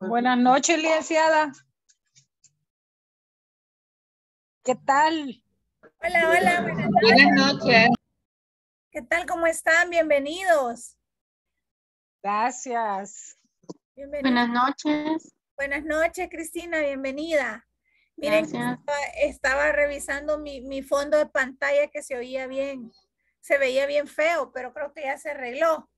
Buenas noches, licenciada. ¿Qué tal? Hola, hola, buenas noches. ¿Qué tal? ¿Cómo están? Bienvenidos. Gracias. Buenas noches. Buenas noches, Cristina, bienvenida. Miren, estaba, estaba, revisando mi, mi, fondo de pantalla que se oía bien, se veía bien feo, pero creo que ya se arregló.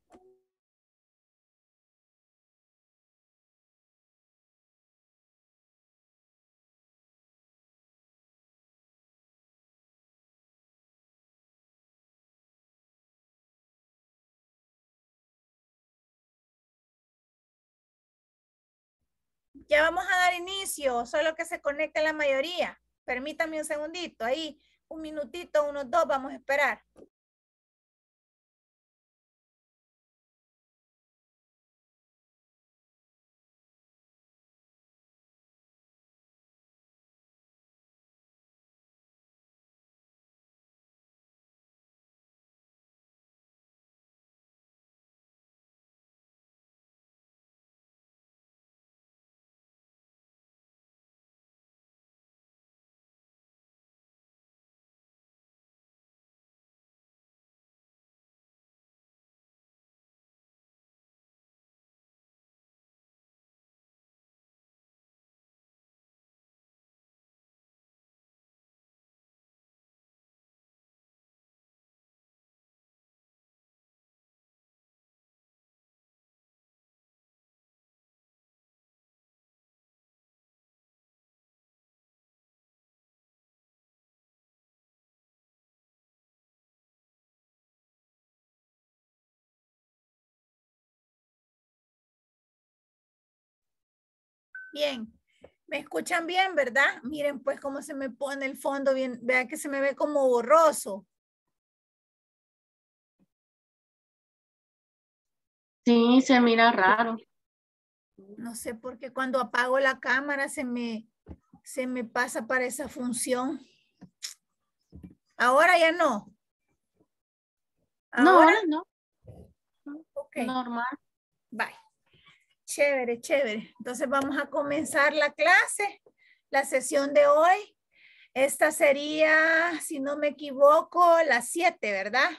Ya vamos a dar inicio, solo que se conecte la mayoría. Permítame un segundito, ahí un minutito, unos dos, vamos a esperar. Bien, me escuchan bien, ¿verdad? Miren pues cómo se me pone el fondo, bien, vean que se me ve como borroso. Sí, se mira raro. No sé por qué cuando apago la cámara se me, se me pasa para esa función. Ahora ya no. ¿Ahora? No, ahora no. Okay. Normal. Bye. Chévere, chévere. Entonces vamos a comenzar la clase, la sesión de hoy. Esta sería, si no me equivoco, la 7, ¿verdad?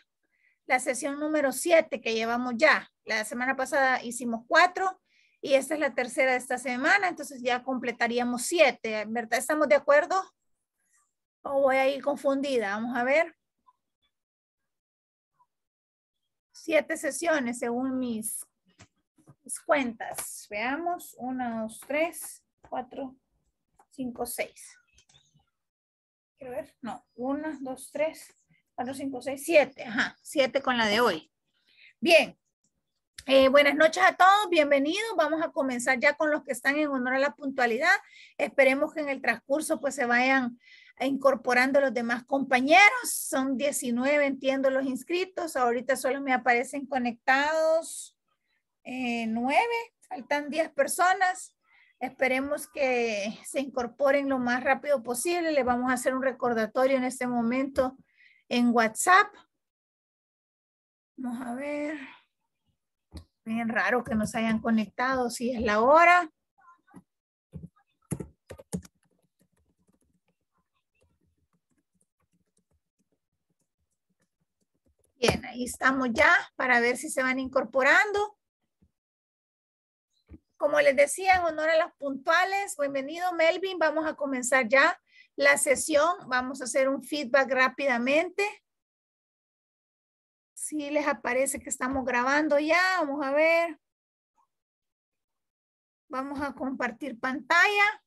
La sesión número 7 que llevamos ya. La semana pasada hicimos cuatro y esta es la tercera de esta semana, entonces ya completaríamos 7, ¿verdad? ¿Estamos de acuerdo? ¿O voy a ir confundida? Vamos a ver. Siete sesiones según mis cuentas. Veamos, 1, 2, 3, 4, 5, 6. Quiero ver, no, 1, 2, 3, 4, 5, 6, 7. Ajá, 7 con la de hoy. Bien, eh, buenas noches a todos, bienvenidos. Vamos a comenzar ya con los que están en honor a la puntualidad. Esperemos que en el transcurso pues se vayan incorporando los demás compañeros. Son 19, entiendo, los inscritos. Ahorita solo me aparecen conectados eh, 9, faltan 10 personas. Esperemos que se incorporen lo más rápido posible. Le vamos a hacer un recordatorio en este momento en WhatsApp. Vamos a ver. Bien raro que nos hayan conectado, si es la hora. Bien, ahí estamos ya para ver si se van incorporando. Como les decía, en honor a las puntuales, bienvenido Melvin, vamos a comenzar ya la sesión, vamos a hacer un feedback rápidamente. Si les aparece que estamos grabando ya, vamos a ver. Vamos a compartir pantalla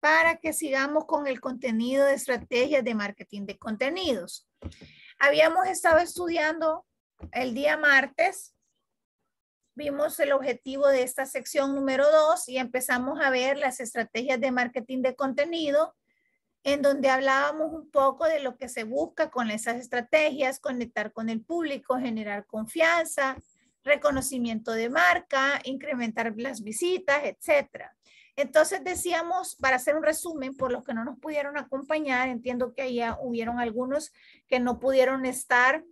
para que sigamos con el contenido de estrategias de marketing de contenidos. Habíamos estado estudiando el día martes vimos el objetivo de esta sección número 2 y empezamos a ver las estrategias de marketing de contenido, en donde hablábamos un poco de lo que se busca con esas estrategias, conectar con el público, generar confianza, reconocimiento de marca, incrementar las visitas, etcétera. Entonces decíamos, para hacer un resumen, por los que no nos pudieron acompañar, entiendo que ya hubieron algunos que no pudieron estar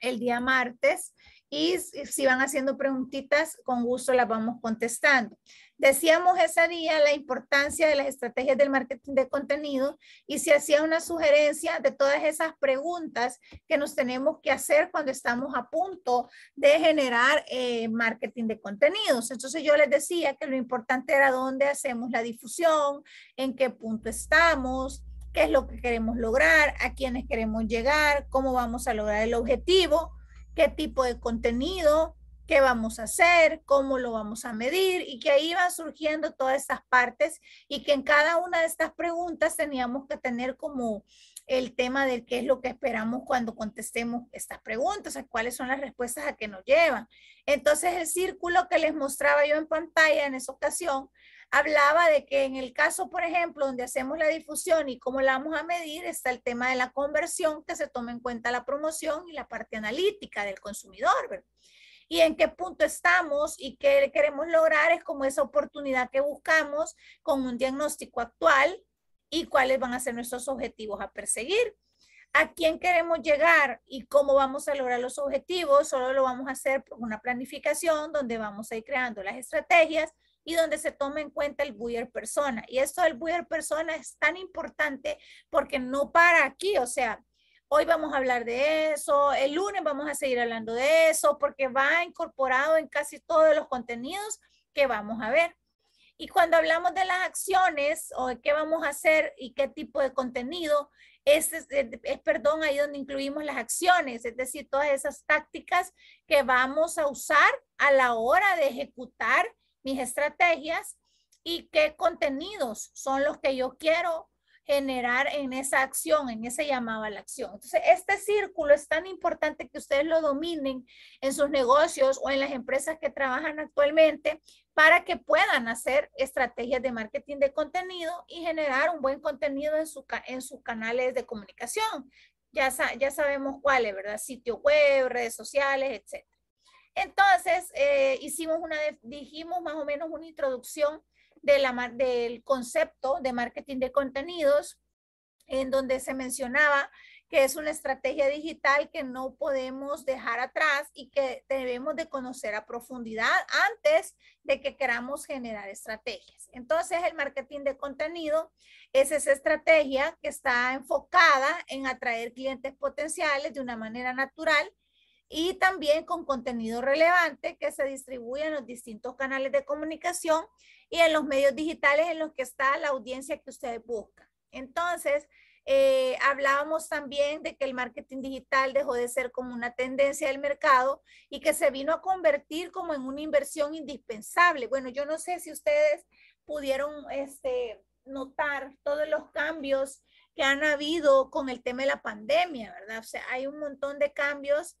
el día martes, y si van haciendo preguntitas, con gusto las vamos contestando. Decíamos ese día la importancia de las estrategias del marketing de contenido y se hacía una sugerencia de todas esas preguntas que nos tenemos que hacer cuando estamos a punto de generar eh, marketing de contenidos. Entonces yo les decía que lo importante era dónde hacemos la difusión, en qué punto estamos, qué es lo que queremos lograr, a quiénes queremos llegar, cómo vamos a lograr el objetivo qué tipo de contenido, qué vamos a hacer, cómo lo vamos a medir y que ahí van surgiendo todas estas partes y que en cada una de estas preguntas teníamos que tener como el tema de qué es lo que esperamos cuando contestemos estas preguntas, cuáles son las respuestas a que nos llevan. Entonces el círculo que les mostraba yo en pantalla en esa ocasión hablaba de que en el caso, por ejemplo, donde hacemos la difusión y cómo la vamos a medir, está el tema de la conversión, que se toma en cuenta la promoción y la parte analítica del consumidor, y en qué punto estamos y qué queremos lograr es como esa oportunidad que buscamos con un diagnóstico actual y cuáles van a ser nuestros objetivos a perseguir. A quién queremos llegar y cómo vamos a lograr los objetivos, solo lo vamos a hacer por una planificación donde vamos a ir creando las estrategias y donde se toma en cuenta el buyer persona. Y eso del buyer persona es tan importante porque no para aquí, o sea, hoy vamos a hablar de eso, el lunes vamos a seguir hablando de eso, porque va incorporado en casi todos los contenidos que vamos a ver. Y cuando hablamos de las acciones o de qué vamos a hacer y qué tipo de contenido, es, es, perdón, ahí donde incluimos las acciones, es decir, todas esas tácticas que vamos a usar a la hora de ejecutar mis estrategias y qué contenidos son los que yo quiero generar en esa acción, en ese llamado a la acción. Entonces, este círculo es tan importante que ustedes lo dominen en sus negocios o en las empresas que trabajan actualmente para que puedan hacer estrategias de marketing de contenido y generar un buen contenido en, su, en sus canales de comunicación. Ya, ya sabemos cuáles, ¿verdad? Sitio web, redes sociales, etcétera. Entonces, eh, hicimos una, dijimos más o menos una introducción del concepto de marketing de contenidos, en donde se mencionaba que es una estrategia digital que no podemos dejar atrás y que debemos de conocer a profundidad antes de que queramos generar estrategias. Entonces, el marketing de contenido es esa estrategia que está enfocada en atraer clientes potenciales de una manera natural y también con contenido relevante que se distribuye en los distintos canales de comunicación y en los medios digitales en los que está la audiencia que ustedes buscan. Entonces, eh, hablábamos también de que el marketing digital dejó de ser como una tendencia del mercado y que se vino a convertir como en una inversión indispensable. Bueno, yo no sé si ustedes pudieron este, notar todos los cambios que han habido con el tema de la pandemia, ¿verdad? O sea, hay un montón de cambios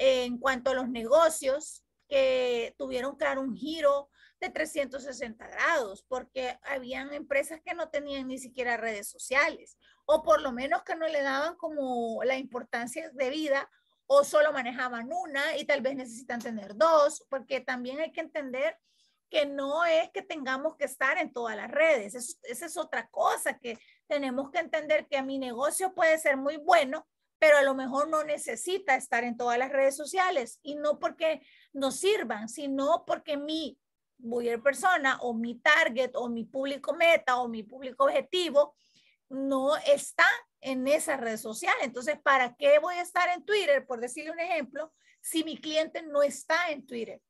en cuanto a los negocios que tuvieron que dar un giro de 360 grados, porque habían empresas que no tenían ni siquiera redes sociales, o por lo menos que no le daban como la importancia de vida o solo manejaban una y tal vez necesitan tener dos, porque también hay que entender que no es que tengamos que estar en todas las redes, esa es otra cosa que tenemos que entender que a mi negocio puede ser muy bueno, pero a lo mejor no necesita estar en todas las redes sociales y no porque nos sirvan, sino porque mi buyer persona o mi target o mi público meta o mi público objetivo no está en esa red social. Entonces, ¿para qué voy a estar en Twitter, por decirle un ejemplo, si mi cliente no está en Twitter?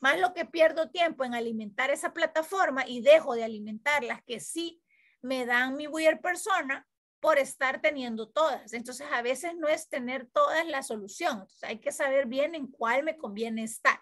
Más lo que pierdo tiempo en alimentar esa plataforma y dejo de alimentar las que sí me dan mi buyer persona por estar teniendo todas. Entonces, a veces no es tener todas la solución. hay que saber bien en cuál me conviene estar.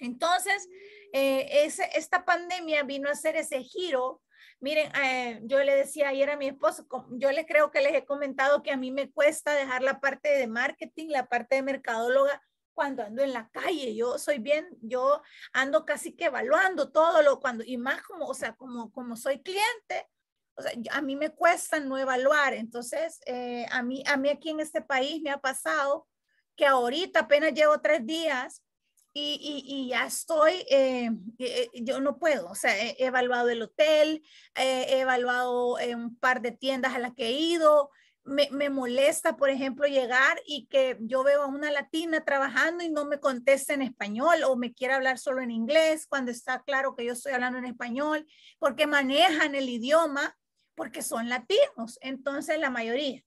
Entonces, eh, esta pandemia vino a hacer ese giro. Miren, eh, yo le decía ayer a mi esposo, yo le creo que les he comentado que a mí me cuesta dejar la parte de marketing, la parte de mercadóloga, cuando ando en la calle, yo soy bien, yo ando casi que evaluando todo lo cuando, y más como, o sea, como, como soy cliente, o sea, a mí me cuesta no evaluar. Entonces, eh, a, mí, a mí aquí en este país me ha pasado que ahorita apenas llevo tres días y, ya estoy, eh, eh, yo no puedo, o sea, he, evaluado el hotel, he evaluado un par de tiendas a las que he ido. Me, molesta, por ejemplo, llegar y que yo veo a una latina trabajando y no me conteste en español o me quiera hablar solo en inglés cuando está claro que yo estoy hablando en español, porque manejan el idioma porque son latinos, entonces la mayoría.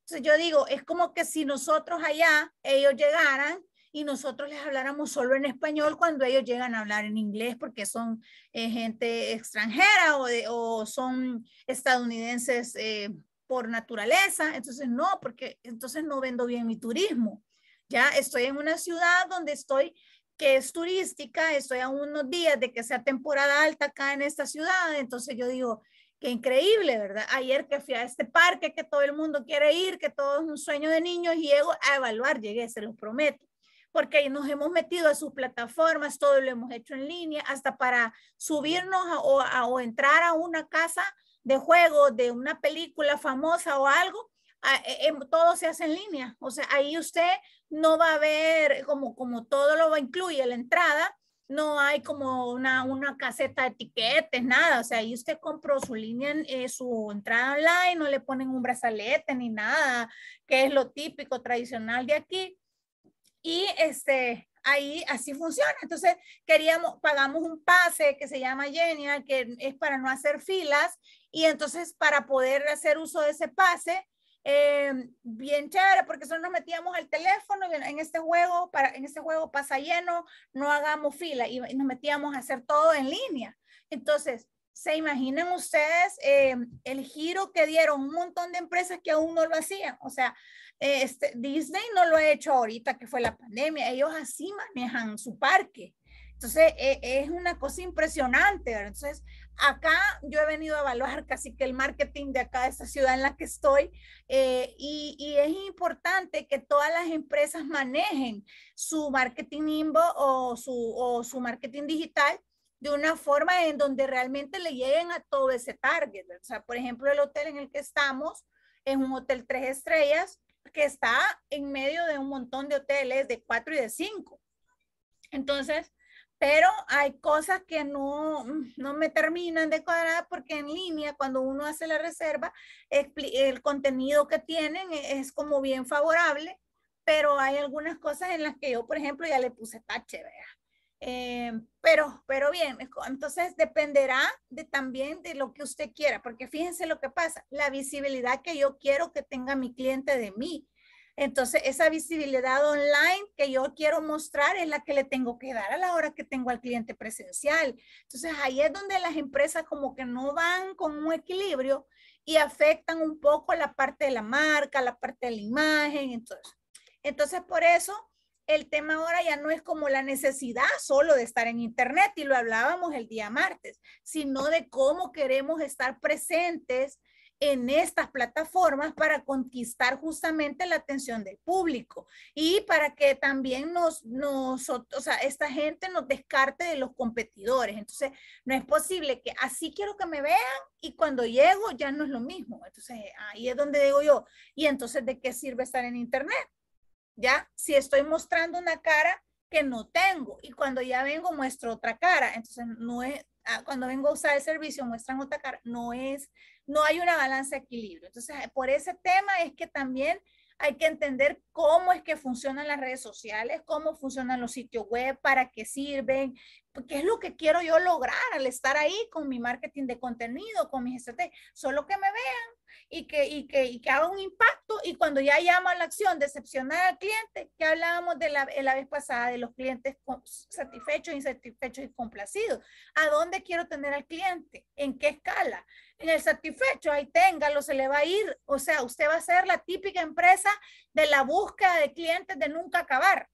Entonces yo digo, es como que si nosotros allá, ellos llegaran y nosotros les habláramos solo en español cuando ellos llegan a hablar en inglés porque son eh, gente extranjera o, o son estadounidenses eh, por naturaleza. Entonces no, porque entonces no vendo bien mi turismo. Ya estoy en una ciudad donde estoy que es turística, estoy a unos días de que sea temporada alta acá en esta ciudad, entonces yo digo, Qué increíble, ¿verdad? Ayer que fui a este parque que todo el mundo quiere ir, que todo es un sueño de niños, y llego a evaluar, llegué, se los prometo, porque nos hemos metido a sus plataformas, todo lo hemos hecho en línea, hasta para subirnos o, entrar a una casa de juego, de una película famosa o algo, e, em, todo se hace en línea. O sea, ahí usted no va a ver como, como todo lo incluye la entrada, no hay como una, una caseta de etiquetes, nada. O sea, ahí usted compró su línea, eh, su entrada online, no le ponen un brazalete ni nada, que es lo típico, tradicional de aquí. Y este, ahí así funciona. Entonces, queríamos, pagamos un pase que se llama Genial, que es para no hacer filas. Y entonces, para poder hacer uso de ese pase, eh, bien chévere, porque solo nos metíamos al teléfono en este juego, para, en este juego pasa lleno, no hagamos fila y, nos metíamos a hacer todo en línea. Entonces, se imaginen ustedes eh, el giro que dieron un montón de empresas que aún no lo hacían. O sea, eh, este, Disney no lo ha hecho ahorita que fue la pandemia, ellos así manejan su parque. Entonces, e, es una cosa impresionante. Entonces, acá yo he venido a evaluar casi que el marketing de acá, de esta ciudad en la que estoy, eh, y, es importante que todas las empresas manejen su marketing INVO o su, o su marketing digital de una forma en donde realmente le lleguen a todo ese target. O sea, por ejemplo, el hotel en el que estamos es un hotel tres estrellas que está en medio de un montón de hoteles de cuatro y de cinco. Entonces, pero hay cosas que no, mm, no me terminan de cuadrar porque en línea, cuando uno hace la reserva, el contenido que tienen e-, es como bien favorable, pero hay algunas cosas en las que yo, por ejemplo, ya le puse tache, vea. Eh, pero, pero bien, entonces dependerá de, también de lo que usted quiera, porque fíjense lo que pasa, la visibilidad que yo quiero que tenga mi cliente de mí entonces, esa visibilidad online que yo quiero mostrar es la que le tengo que dar a la hora que tengo al cliente presencial. Entonces, ahí es donde las empresas como que no van con un equilibrio y afectan un poco la parte de la marca, la parte de la imagen. Entonces, entonces por eso el tema ahora ya no es como la necesidad solo de estar en Internet, y lo hablábamos el día martes, sino de cómo queremos estar presentes en estas plataformas para conquistar justamente la atención del público y para que también nos, nos, o sea, esta gente nos descarte de los competidores. Entonces, no es posible que así quiero que me vean y cuando llego ya no es lo mismo. Entonces, ahí es donde digo yo, ¿y entonces de qué sirve estar en Internet? ¿Ya? Si estoy mostrando una cara que no tengo y cuando ya vengo muestro otra cara, entonces no es, ah, cuando vengo a usar el servicio muestran otra cara, no es no hay una balanza de equilibrio. Entonces, eh, por ese tema es que también hay que entender cómo es que funcionan las redes sociales, cómo funcionan los sitios web, para qué sirven, qué es lo que quiero yo lograr al estar ahí con mi marketing de contenido, con mis estrategias. Solo que me vean, y que, que, haga un impacto y cuando ya llama a la acción, decepcionar al cliente, que hablábamos de la, la vez pasada de los clientes satisfechos, insatisfechos y complacidos. ¿A dónde quiero tener al cliente? ¿En qué escala? En el satisfecho, ahí téngalo, se le va a ir. O sea, usted va a ser la típica empresa de la búsqueda de clientes de nunca acabar.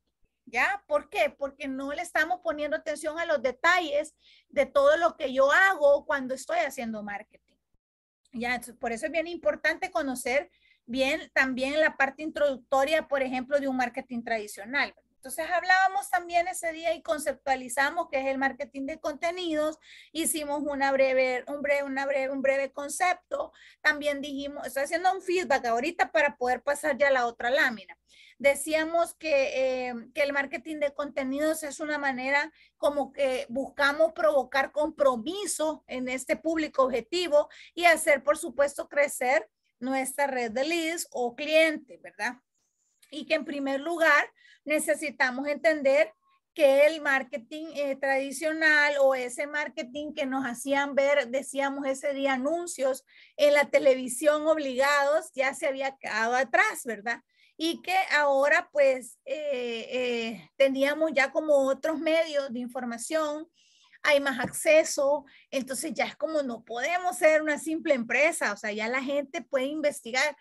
¿Ya? ¿Por qué? Porque no le estamos poniendo atención a los detalles de todo lo que yo hago cuando estoy haciendo marketing por eso es bien importante conocer bien también la parte introductoria, por ejemplo, de un marketing tradicional. Entonces hablábamos también ese día y conceptualizamos qué es el marketing de contenidos, hicimos una breve, un, breve, un breve concepto, también dijimos, estoy haciendo un feedback ahorita para poder pasar ya a la otra lámina. Decíamos em, que, el marketing de contenidos es una manera como que buscamos provocar compromiso en este público objetivo y hacer, por supuesto, crecer nuestra red de leads o clientes, ¿verdad? y que en primer lugar necesitamos entender que el marketing eh, tradicional o ese marketing que nos hacían ver, decíamos ese día, anuncios en la televisión obligados, ya se había quedado atrás, ¿verdad? Y que ahora pues eh, eh, teníamos ya como otros medios de información, hay más acceso, entonces ya es como no podemos ser una simple empresa, o sea, ya la gente puede investigar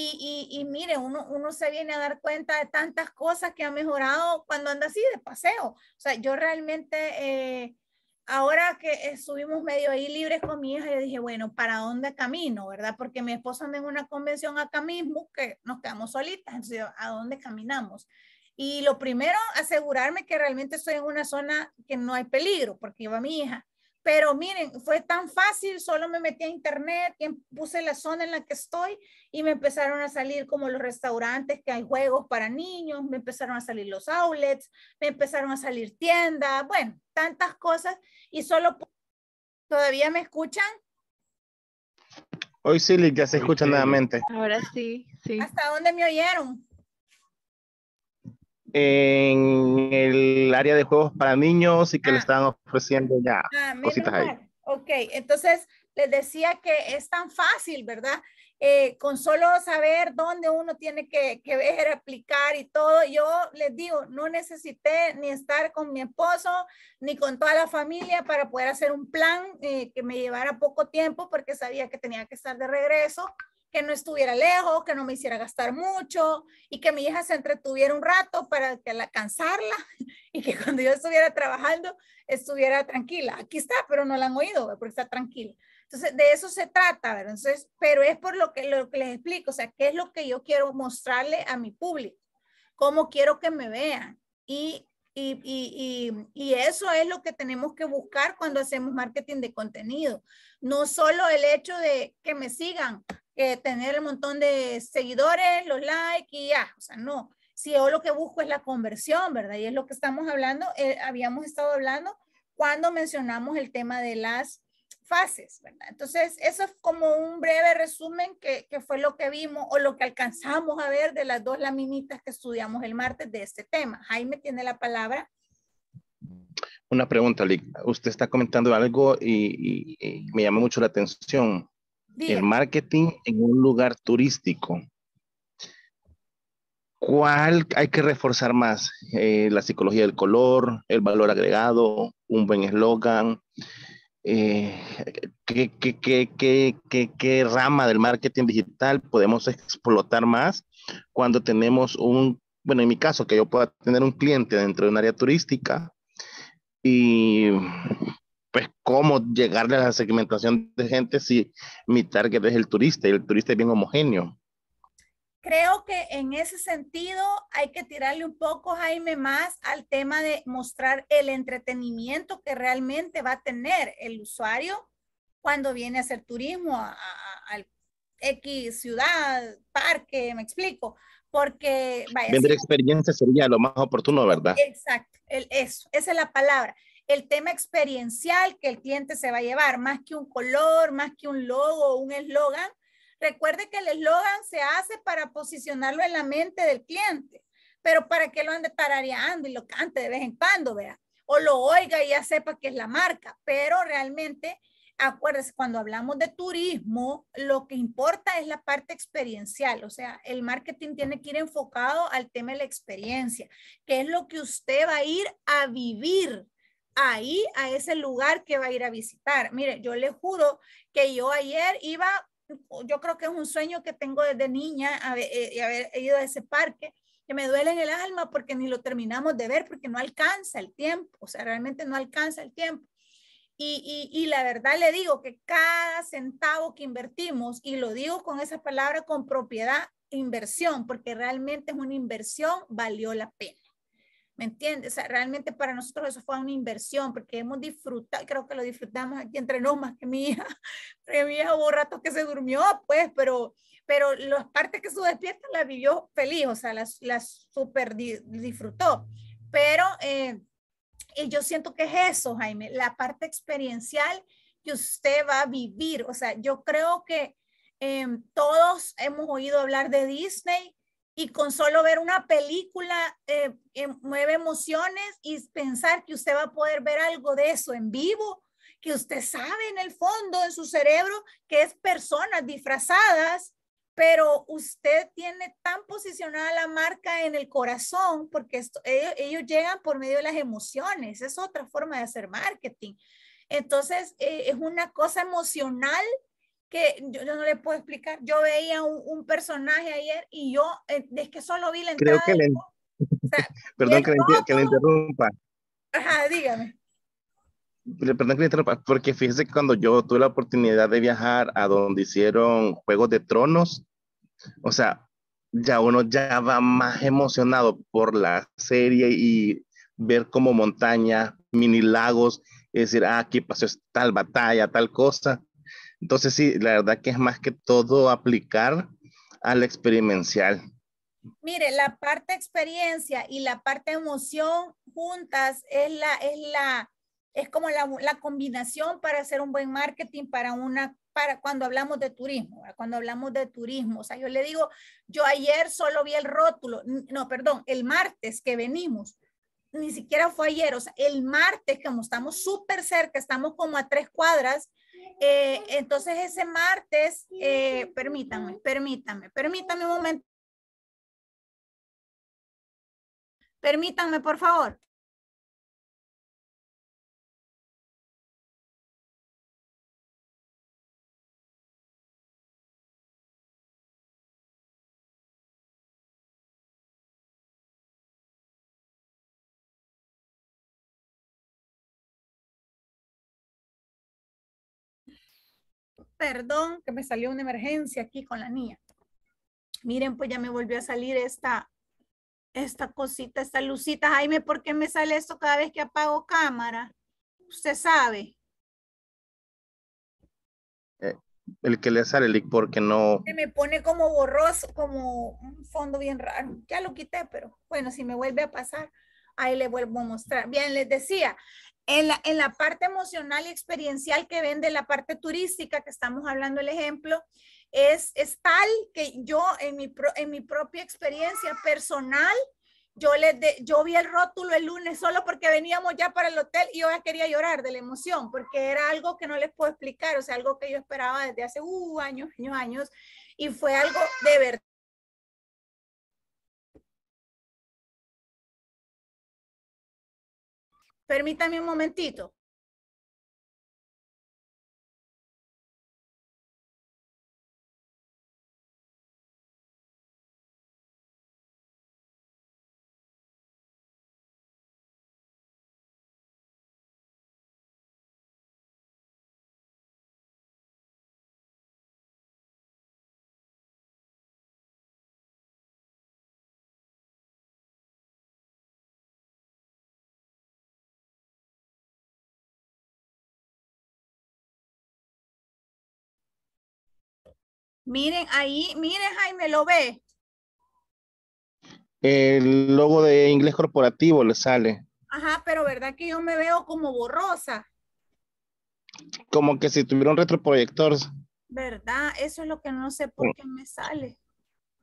y, mire, uno, uno se viene a dar cuenta de tantas cosas que ha mejorado cuando anda así de paseo. O sea, yo realmente, eh, ahora que estuvimos medio ahí libres con mi hija, yo dije, bueno, ¿para dónde camino? ¿Verdad? Porque mi esposo anda en una convención acá mismo que nos quedamos solitas. Entonces, ¿a dónde caminamos? Y lo primero, asegurarme que realmente estoy en una zona que no hay peligro, porque iba mi hija pero miren, fue tan fácil, solo me metí a internet, em, puse la zona en la que estoy y me empezaron a salir como los restaurantes que hay juegos para niños, me empezaron a salir los outlets, me empezaron a salir tiendas, bueno, tantas cosas y solo todavía me escuchan. Hoy sí, ya se escucha nuevamente. Ahora sí, sí. ¿Hasta dónde me oyeron? en el área de juegos para niños y que le ah. estaban ofreciendo ya ah, cositas ahí. Ok, entonces les decía que es tan fácil, ¿verdad? Eh, con solo saber dónde uno tiene que, ver, aplicar y todo, yo les digo, no necesité ni estar con mi esposo ni con toda la familia para poder hacer un plan eh, que me llevara poco tiempo porque sabía que tenía que estar de regreso que no estuviera lejos, que no me hiciera gastar mucho y que mi hija se entretuviera un rato para que la, cansarla y que cuando yo estuviera trabajando estuviera tranquila. Aquí está, pero no la han oído porque está tranquila. Entonces, de eso se trata, Entonces, pero es por lo que, lo que les explico, o sea, qué es lo que yo quiero mostrarle a mi público, cómo quiero que me vean. Y, y, eso es lo que tenemos que buscar cuando hacemos marketing de contenido. No solo el hecho de que me sigan, eh, tener el montón de seguidores, los likes y ya, o sea, no. Si yo lo que busco es la conversión, ¿verdad? Y es lo que estamos hablando, eh, habíamos estado hablando cuando mencionamos el tema de las fases, ¿verdad? Entonces, eso es como un breve resumen que, fue lo que vimos o lo que alcanzamos a ver de las dos laminitas que estudiamos el martes de este tema. Jaime tiene la palabra. Una pregunta, Lick. Usted está comentando algo y, y me llama mucho la atención el marketing en un lugar turístico. ¿Cuál hay que reforzar más? Eh, la psicología del color, el valor agregado, un buen eslogan. Eh, ¿qué, qué, qué, qué, rama del marketing digital podemos explotar más cuando tenemos un, bueno, en mi caso, que yo pueda tener un cliente dentro de un área turística y pues cómo llegarle a la segmentación de gente si mi target es el turista y el turista es bien homogéneo. Creo que en ese sentido hay que tirarle un poco, Jaime, más al tema de mostrar el entretenimiento que realmente va a tener el usuario cuando viene a hacer turismo a, X ciudad, parque, me explico porque vaya, vender experiencia sería lo más oportuno, ¿verdad? Exacto, eso, esa es la palabra el tema experiencial que el cliente se va a llevar, más que un color, más que un logo, un eslogan. Recuerde que el eslogan se hace para posicionarlo en la mente del cliente, pero para que lo ande tarareando y lo cante de vez en cuando, vea, o lo oiga y ya sepa que es la marca, pero realmente acuérdese, cuando hablamos de turismo, lo que importa es la parte experiencial, o sea, el marketing tiene que ir enfocado al tema de la experiencia, que es lo que usted va a ir a vivir, ahí a ese lugar que va a ir a visitar. Mire, yo le juro que yo ayer iba, yo creo que es un sueño que tengo desde niña, eh, y haber ido a ese parque, que me duele en el alma porque ni lo terminamos de ver, porque no alcanza el tiempo, o sea, realmente no alcanza el tiempo. Y, y la verdad le digo que cada centavo que invertimos, y lo digo con esa palabra con propiedad, inversión, porque realmente es una inversión, valió la pena. ¿Me entiendes? O sea, realmente para nosotros eso fue una inversión porque hemos disfrutado, creo que lo disfrutamos aquí entre nos más que mi hija, porque mi hija hubo ratos que se durmió, pues, pero, pero las partes que su despierta la vivió feliz, o sea, las, las super disfrutó. Pero eh, y yo siento que es eso, Jaime, la parte experiencial que usted va a vivir. O sea, yo creo que em, todos hemos oído hablar de Disney, y con solo ver una película eh, eh, mueve emociones y pensar que usted va a poder ver algo de eso en vivo, que usted sabe en el fondo, en su cerebro, que es personas disfrazadas, pero usted tiene tan posicionada la marca en el corazón, porque ellos, llegan por medio de las emociones, es otra forma de hacer marketing. Entonces, eh, es una cosa emocional que yo, no le puedo explicar. Yo veía un, personaje ayer y yo, eh, es que solo vi la entrada. Perdón que, le, interrumpa. Ajá, dígame. Perdón que le interrumpa, porque fíjese que cuando yo tuve la oportunidad de viajar a donde hicieron Juegos de Tronos, o sea, ya uno ya va más emocionado por la serie y ver como montaña, mini lagos, es decir, ah, aquí pasó tal batalla, tal cosa entonces, sí, la verdad que es más que todo aplicar al experiencial. Mire, la parte experiencia y la parte emoción juntas es la, es la, es como la, combinación para hacer un buen marketing para una, para cuando hablamos de turismo, cuando hablamos de turismo. O sea, yo le digo, yo ayer solo vi el rótulo, no, perdón, el martes que venimos, ni siquiera fue ayer, o sea, el martes, que estamos súper cerca, estamos como a tres cuadras, eh, entonces ese martes, eh, permítanme, permítanme, permítanme un momento. Permítanme, por favor. perdón, que me salió una emergencia aquí con la niña. Miren, pues ya me volvió a salir esta, esta cosita, esta lucita. Jaime, ¿por qué me sale esto cada vez que apago cámara? Usted sabe. Eh, el que le sale, el porque no... me pone como borroso, como un fondo bien raro. Ya lo quité, pero bueno, si me vuelve a pasar, ahí le vuelvo a mostrar. Bien, les decía, en la, en la parte emocional y experiencial que vende la parte turística, que estamos hablando el ejemplo, es, es tal que yo en mi, en mi propia experiencia personal, yo, le de, yo vi el rótulo el lunes solo porque veníamos ya para el hotel y yo ya quería llorar de la emoción, porque era algo que no les puedo explicar, o sea, algo que yo esperaba desde hace uh, años, años, años, y fue algo de verdad Permítame un momentito. Miren ahí, miren Jaime, ¿lo ve? El logo de inglés corporativo le sale. Ajá, pero ¿verdad que yo me veo como borrosa? Como que si tuviera un retroproyector. ¿Verdad? Eso es lo que no sé por qué me sale.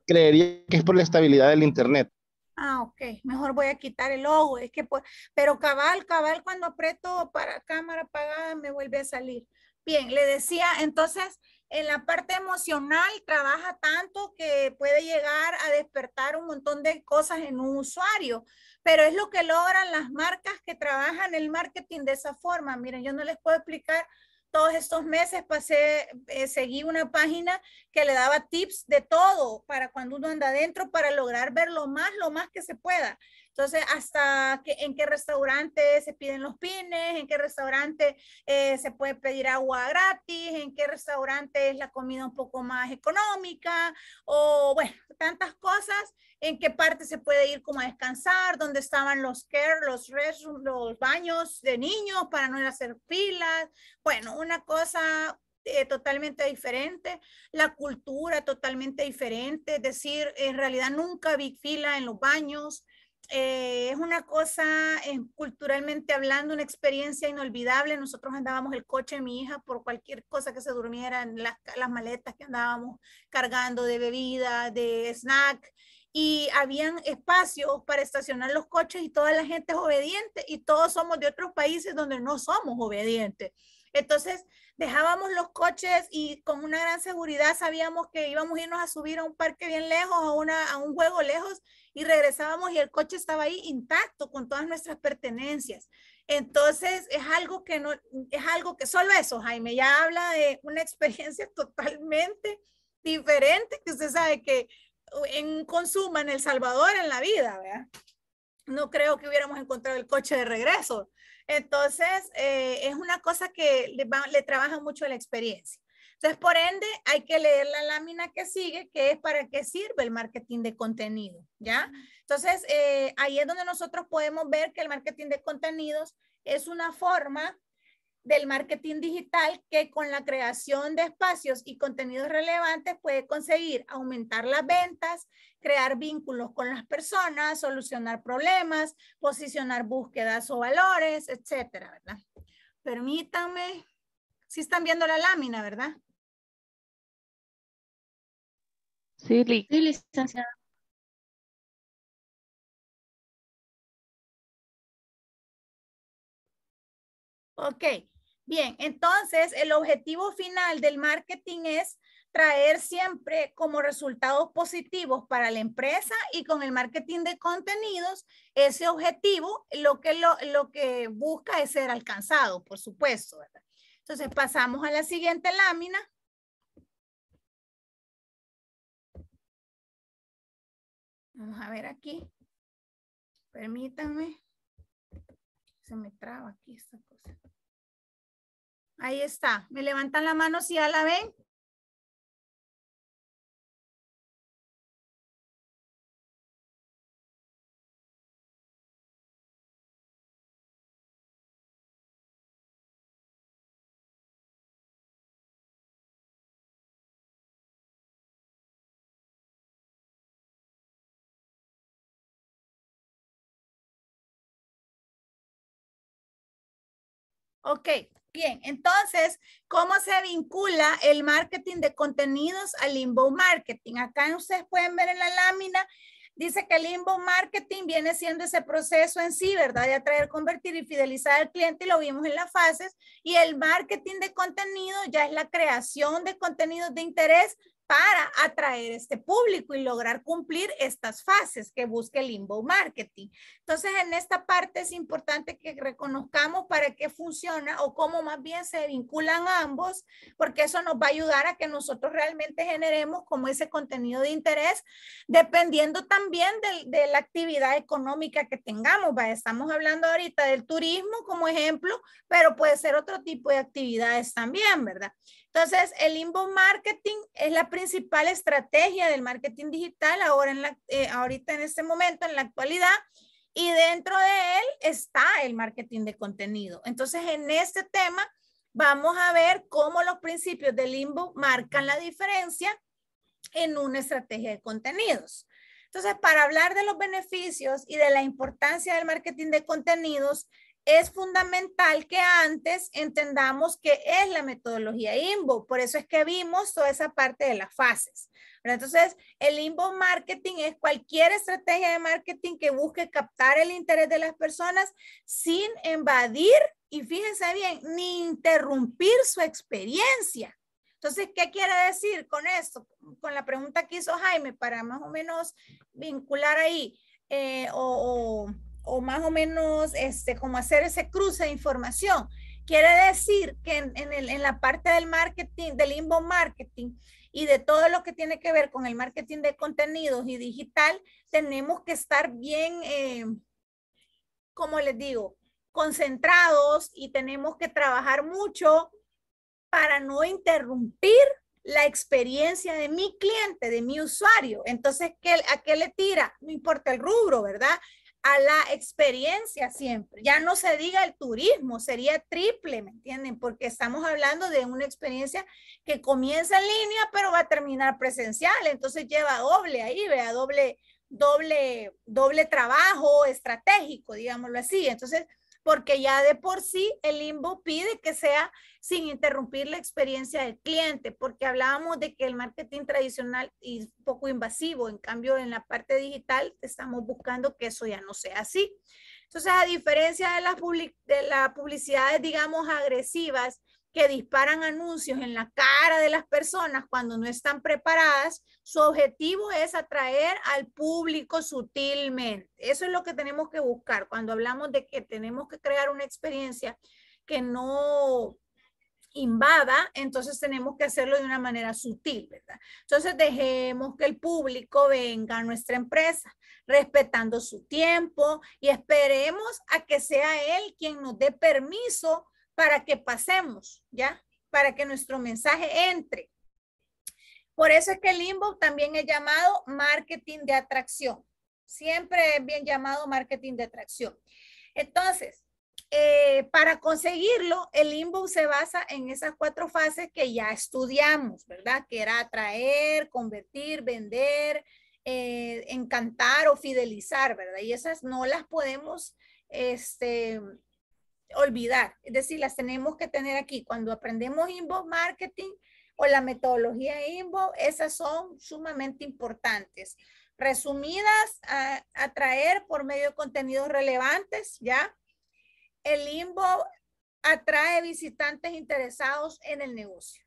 Creería que es por la estabilidad del internet. Ah, ok. Mejor voy a quitar el logo. Es que, pues, pero cabal, cabal, cuando aprieto para cámara apagada me vuelve a salir. Bien, le decía, entonces, en la parte emocional trabaja tanto que puede llegar a despertar un montón de cosas en un usuario, pero es lo que logran las marcas que trabajan el marketing de esa forma. Miren, yo no les puedo explicar, todos estos meses pasé, eh, seguí una página que le daba tips de todo para cuando uno anda adentro, para lograr ver lo más, lo más que se pueda. Entonces, hasta en qué restaurante se piden los pines, en qué restaurante eh, se puede pedir agua gratis, en qué restaurante es la comida un poco más económica, o bueno, tantas cosas, en qué parte se puede ir como a descansar, dónde estaban los care, los restrooms, los baños de niños para no ir a hacer filas. Bueno, una cosa eh, totalmente diferente, la cultura totalmente diferente, es decir, en realidad nunca vi fila en los baños, eh, es una cosa, eh, culturalmente hablando, una experiencia inolvidable. Nosotros andábamos el coche de mi hija por cualquier cosa que se durmiera las, las maletas que andábamos cargando de bebida, de snack, y habían espacios para estacionar los coches y toda la gente es obediente y todos somos de otros países donde no somos obedientes. Entonces dejábamos los coches y con una gran seguridad sabíamos que íbamos a irnos a subir a un parque bien lejos, a, una, a un juego lejos y regresábamos y el coche estaba ahí intacto con todas nuestras pertenencias. Entonces, es algo que no, es algo que solo eso, Jaime, ya habla de una experiencia totalmente diferente que usted sabe que en consuma en El Salvador, en la vida, ¿verdad? No creo que hubiéramos encontrado el coche de regreso. Entonces, eh, es una cosa que le, le trabaja mucho la experiencia. Entonces, por ende, hay que leer la lámina que sigue, que es para qué sirve el marketing de contenido, ¿ya? Entonces, eh, ahí es donde nosotros podemos ver que el marketing de contenidos es una forma del marketing digital que con la creación de espacios y contenidos relevantes puede conseguir aumentar las ventas, crear vínculos con las personas, solucionar problemas, posicionar búsquedas o valores, etcétera, ¿verdad? Permítanme, si están viendo la lámina, ¿verdad? Sí, licenciada. Ok, bien, entonces el objetivo final del marketing es traer siempre como resultados positivos para la empresa y con el marketing de contenidos, ese objetivo lo que, lo, que busca es ser alcanzado, por supuesto. Entonces pasamos a la siguiente lámina. Vamos a ver aquí. Permítanme. Se me traba aquí esta cosa. Ahí está. Me levantan la mano si ya la ven. Ok, bien. Entonces, ¿cómo se vincula el marketing de contenidos al limbo marketing? Acá ustedes pueden ver en la lámina, dice que el limbo marketing viene siendo ese proceso en sí, ¿verdad? De atraer, convertir y fidelizar al cliente, y lo vimos en las fases. Y el marketing de contenido ya es la creación de contenidos de interés para atraer este público y lograr cumplir estas fases que busca el inbound marketing. Entonces, en esta parte es importante que reconozcamos para qué funciona o cómo más bien se vinculan ambos, porque eso nos va a ayudar a que nosotros realmente generemos como ese contenido de interés, dependiendo también de, la actividad económica que tengamos. ¿va? Estamos hablando ahorita del turismo como ejemplo, pero puede ser otro tipo de actividades también, ¿verdad? Entonces, el limbo marketing es la principal estrategia del marketing digital ahora en la, eh, ahorita en este momento, en la actualidad, y dentro de él está el marketing de contenido. Entonces, en este tema vamos a ver cómo los principios del limbo marcan la diferencia en una estrategia de contenidos. Entonces, para hablar de los beneficios y de la importancia del marketing de contenidos, es fundamental que antes entendamos qué es la metodología INBO. Por eso es que vimos toda esa parte de las fases. entonces, el INBO marketing es cualquier estrategia de marketing que busque captar el interés de las personas sin invadir, y fíjense bien, ni interrumpir su experiencia. Entonces, ¿qué quiere decir con esto? Con la pregunta que hizo Jaime, para más o menos vincular ahí eh, o o más o menos este, como hacer ese cruce de información. Quiere decir que en, el, en la parte del marketing, del inbound marketing y de todo lo que tiene que ver con el marketing de contenidos y digital, tenemos que estar bien, eh, como les digo, concentrados y tenemos que trabajar mucho para no interrumpir la experiencia de mi cliente, de mi usuario. Entonces, que ¿a qué le tira? No importa el rubro, ¿verdad? a la experiencia siempre. Ya no se diga el turismo, sería triple, ¿me entienden? Porque estamos hablando de una experiencia que comienza en línea, pero va a terminar presencial. Entonces lleva doble ahí, vea, doble, doble, doble trabajo estratégico, digámoslo así. Entonces, porque ya de por sí el limbo pide que sea sin interrumpir la experiencia del cliente, porque hablábamos de que el marketing tradicional es poco invasivo, en cambio en la parte digital estamos buscando que eso ya no sea así. Entonces, a diferencia de las, de las publicidades, digamos, agresivas, que disparan anuncios en la cara de las personas cuando no están preparadas, su objetivo es atraer al público sutilmente. Eso es lo que tenemos que buscar cuando hablamos de que tenemos que crear una experiencia que no invada, entonces tenemos que hacerlo de una manera sutil, ¿verdad? Entonces dejemos que el público venga a nuestra empresa, respetando su tiempo y esperemos a que sea él quien nos dé permiso para que pasemos, ¿ya? Para que nuestro mensaje entre. Por eso es que el inbox también es llamado marketing de atracción. Siempre es bien llamado marketing de atracción. Entonces, eh, para conseguirlo, el inbox se basa en esas cuatro fases que ya estudiamos, ¿verdad? Que era atraer, convertir, vender, eh, encantar o fidelizar, ¿verdad? Y esas no las podemos este, olvidar. Es decir, las tenemos que tener aquí. Cuando aprendemos inbox marketing o la metodología inbox, esas son sumamente importantes. Resumidas, atraer por medio de contenidos relevantes, ¿ya? El inbox atrae visitantes interesados en el negocio.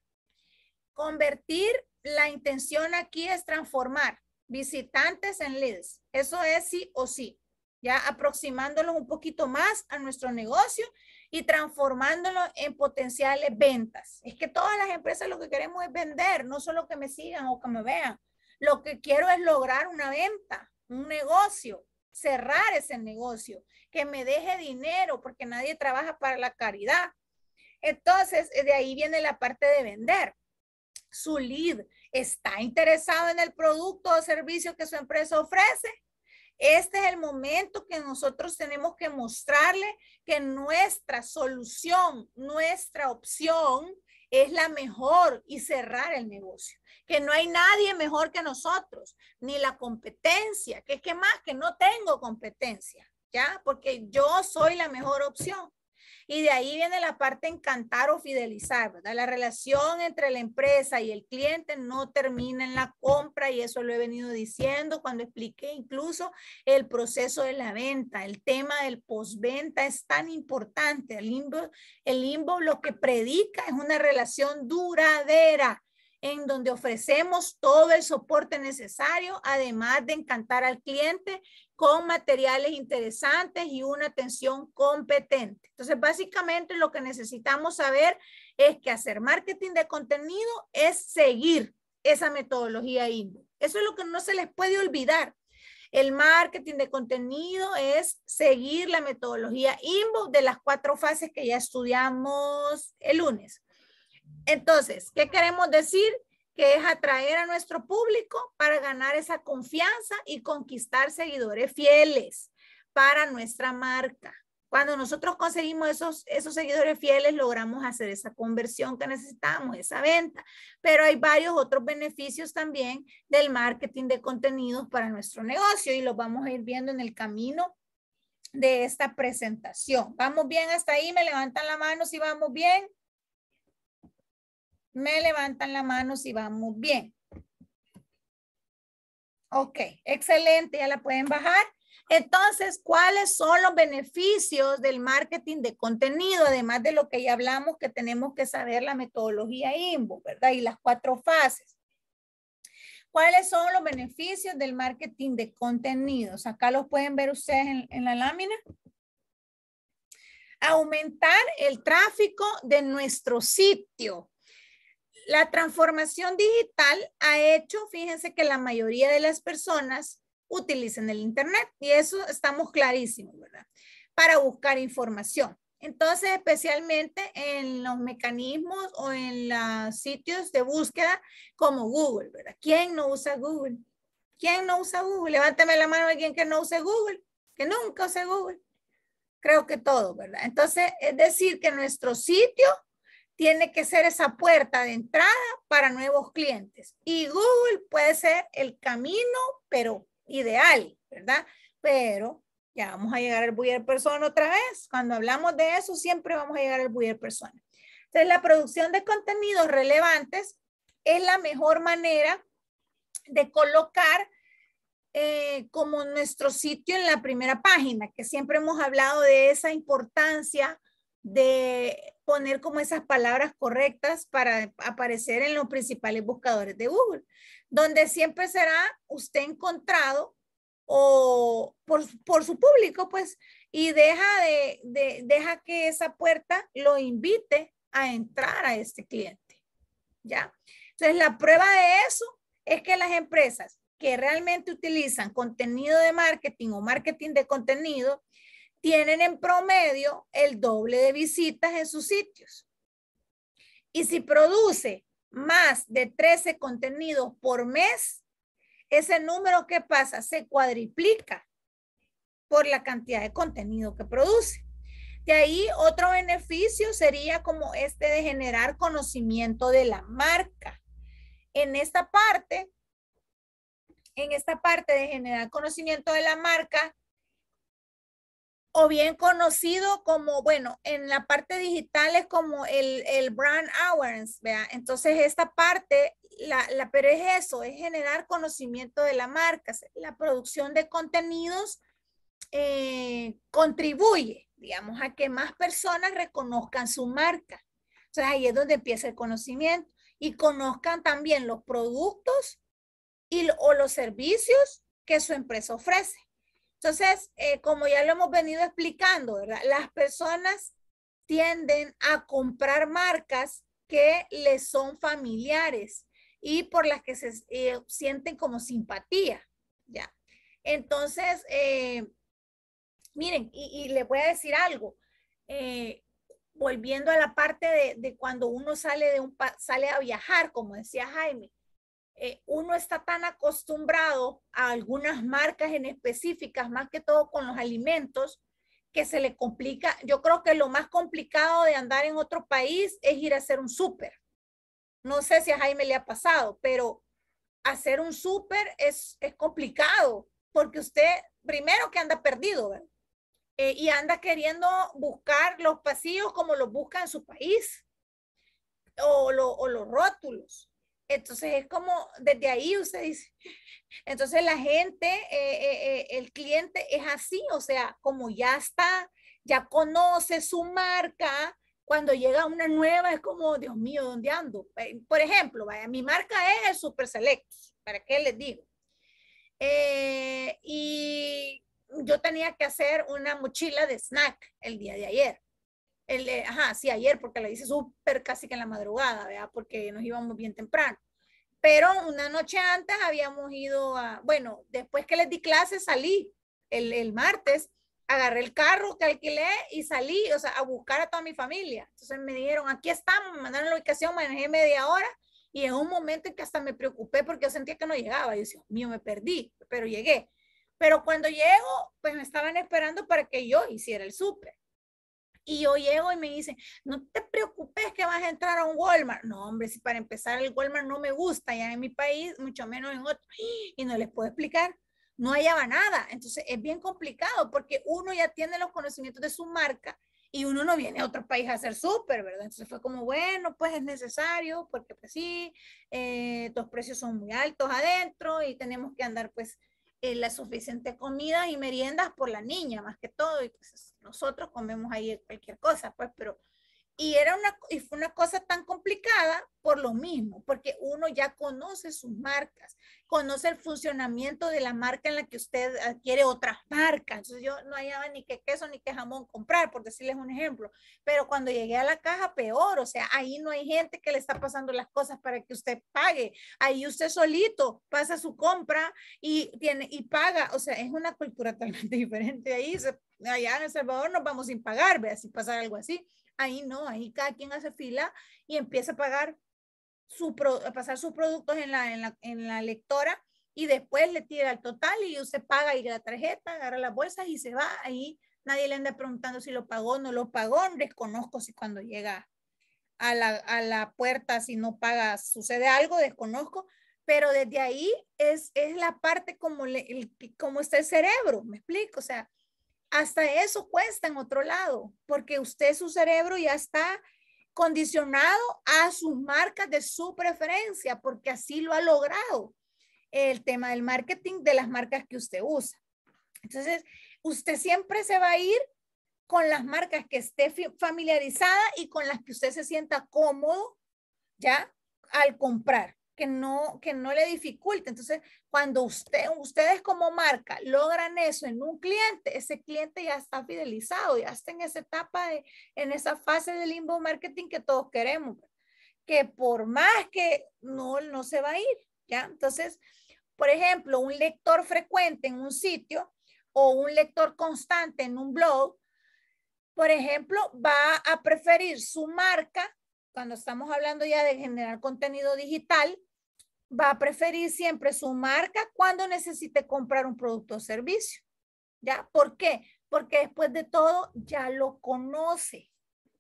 Convertir, la intención aquí es transformar visitantes en leads. Eso es sí o sí ya aproximándolos un poquito más a nuestro negocio y transformándolos en potenciales ventas. Es que todas las empresas lo que queremos es vender, no solo que me sigan o que me vean. Lo que quiero es lograr una venta, un negocio, cerrar ese negocio, que me deje dinero, porque nadie trabaja para la caridad. Entonces, eh, de ahí viene la parte de vender. Su lead está interesado en el producto o servicio que su empresa ofrece este es el momento que nosotros tenemos que mostrarle que nuestra solución, nuestra opción es la mejor y cerrar el negocio, que no hay nadie mejor que nosotros, ni la competencia, que es que más que no tengo competencia, ¿ya? Porque yo soy la mejor opción. Y de ahí viene la parte encantar o fidelizar, ¿verdad? La relación entre la empresa y el cliente no termina en la compra y eso lo he venido diciendo cuando expliqué incluso el proceso de la venta. El tema del postventa es tan importante. El limbo, el limbo lo que predica es una relación duradera en donde ofrecemos todo el soporte necesario, además de encantar al cliente con materiales interesantes y una atención competente. Entonces, básicamente lo que necesitamos saber es que hacer marketing de contenido es seguir esa metodología Inbox. Eso es lo que no se les puede olvidar. El marketing de contenido es seguir la metodología Inbox de las cuatro fases que ya estudiamos el lunes. Entonces, ¿qué queremos decir? que es atraer a nuestro público para ganar esa confianza y conquistar seguidores fieles para nuestra marca. Cuando nosotros conseguimos esos, esos seguidores fieles, logramos hacer esa conversión que necesitamos, esa venta. Pero hay varios otros beneficios también del marketing de contenidos para nuestro negocio y los vamos a ir viendo en el camino de esta presentación. ¿Vamos bien hasta ahí? ¿Me levantan la mano si vamos bien? Me levantan la mano si vamos bien. Ok, excelente, ya la pueden bajar. Entonces, ¿cuáles son los beneficios del marketing de contenido? Además de lo que ya hablamos, que tenemos que saber la metodología Invo, ¿verdad? Y las cuatro fases. ¿Cuáles son los beneficios del marketing de contenidos? Acá los pueden ver ustedes en la lámina. Aumentar el tráfico de nuestro sitio. La transformación digital ha hecho, fíjense que la mayoría de las personas utilizan el Internet y eso estamos clarísimos, ¿verdad? Para buscar información. Entonces, especialmente en los mecanismos o en los sitios de búsqueda como Google, ¿verdad? ¿Quién no usa Google? ¿Quién no usa Google? Levántame la mano a alguien que no use Google, que nunca use Google. Creo que todo, ¿verdad? Entonces, es decir, que nuestro sitio tiene que ser esa puerta de entrada para nuevos clientes. Y Google puede ser el camino, pero ideal, ¿verdad? Pero ya vamos a llegar al buyer persona otra vez. Cuando hablamos de eso, siempre vamos a llegar al buyer persona. Entonces, la producción de contenidos relevantes es la mejor manera de colocar eh, como nuestro sitio en la primera página, que siempre hemos hablado de esa importancia de poner como esas palabras correctas para aparecer en los principales buscadores de Google, donde siempre será usted encontrado o por, su público, pues, y deja, de, deja que esa puerta lo invite a entrar a este cliente, ¿ya? Entonces, la prueba de eso es que las empresas que realmente utilizan contenido de marketing o marketing de contenido tienen en promedio el doble de visitas en sus sitios. Y si produce más de 13 contenidos por mes, ese número que pasa se cuadriplica por la cantidad de contenido que produce. De ahí otro beneficio sería como este de generar conocimiento de la marca. En esta parte, en esta parte de generar conocimiento de la marca, o bien conocido como, bueno, en la parte digital es como el, brand awareness, ¿vea? Entonces esta parte, la, la, pero es eso, es generar conocimiento de la marca. La producción de contenidos eh, contribuye, digamos, a que más personas reconozcan su marca. Entonces ahí es donde empieza el conocimiento y conozcan también los productos y, o los servicios que su empresa ofrece. Entonces, eh, como ya lo hemos venido explicando, ¿verdad? Las personas tienden a comprar marcas que les son familiares y por las que se eh, sienten como simpatía, ¿ya? Entonces, eh, miren, y, les voy a decir algo, volviendo a la parte de, de cuando uno sale, de un, sale a viajar, como decía Jaime, eh, uno está tan acostumbrado a algunas marcas en específicas, más que todo con los alimentos, que se le complica. Yo creo que lo más complicado de andar en otro país es ir a hacer un súper. No sé si a Jaime le ha pasado, pero hacer un súper es, complicado, porque usted primero que anda perdido, eh, y anda queriendo buscar los pasillos como los busca en su país, o los rótulos. Entonces es como desde ahí usted dice, entonces la gente, eh, eh, eh, el cliente es así, o sea, como ya está, ya conoce su marca, cuando llega una nueva es como, Dios mío, ¿dónde ando? Por ejemplo, vaya, mi marca es el Super Select, ¿para qué les digo? y yo tenía que hacer una mochila de snack el día de ayer el, ajá, sí, ayer, porque le hice súper casi que en la madrugada, ¿verdad? Porque nos íbamos bien temprano. Pero una noche antes habíamos ido a, bueno, después que les di clase salí el, el martes, agarré el carro que alquilé y salí, o sea, a buscar a toda mi familia. Entonces me dijeron, aquí estamos, me mandaron la ubicación, manejé media hora y en un momento en que hasta me preocupé porque yo sentía que no llegaba. Yo decía, mío, me perdí, pero llegué. Pero cuando llego, pues me estaban esperando para que yo hiciera el súper. Y yo llego y me dicen, no te preocupes que vas a entrar a un Walmart. No, hombre, si para empezar el Walmart no me gusta ya en mi país, mucho menos en otro. Y no les puedo explicar, no hallaba nada. Entonces es bien complicado porque uno ya tiene los conocimientos de su marca y uno no viene a otro país a hacer súper, ¿verdad? Entonces fue como, bueno, pues es necesario porque pues sí, eh, los precios son muy altos adentro y tenemos que andar pues eh, la suficiente comida y meriendas por la niña, más que todo, y pues nosotros comemos ahí cualquier cosa, pues, pero y, era una, y fue una cosa tan complicada por lo mismo, porque uno ya conoce sus marcas, conoce el funcionamiento de la marca en la que usted adquiere otras marcas. Entonces yo no hallaba ni qué queso ni qué jamón comprar, por decirles un ejemplo. Pero cuando llegué a la caja, peor, o sea, ahí no hay gente que le está pasando las cosas para que usted pague. Ahí usted solito pasa su compra y, tiene, y paga. O sea, es una cultura totalmente diferente. Ahí allá en El Salvador nos vamos sin pagar, vea si pasar algo así. Ahí no, ahí cada quien hace fila y empieza a pagar su a pasar sus productos en la, en la, lectora y después le tira el total y usted paga y la tarjeta, agarra las bolsas y se va. Ahí nadie le anda preguntando si lo pagó o no lo pagó. Desconozco si cuando llega a la, puerta, si no paga, sucede algo, desconozco. Pero desde ahí es, es la parte como, el, como está el cerebro, me explico. O sea, hasta eso cuesta en otro lado, porque usted, su cerebro ya está condicionado a sus marcas de su preferencia, porque así lo ha logrado el tema del marketing de las marcas que usted usa. Entonces, usted siempre se va a ir con las marcas que esté familiarizada y con las que usted se sienta cómodo, ¿ya? Al comprar que no, que no le dificulte. Entonces, cuando usted, ustedes como marca logran eso en un cliente, ese cliente ya está fidelizado, ya está en esa etapa, de, en esa fase de limbo marketing que todos queremos, que por más que no, no se va a ir, ¿ya? Entonces, por ejemplo, un lector frecuente en un sitio o un lector constante en un blog, por ejemplo, va a preferir su marca cuando estamos hablando ya de generar contenido digital, va a preferir siempre su marca cuando necesite comprar un producto o servicio. ¿Ya? ¿Por qué? Porque después de todo ya lo conoce,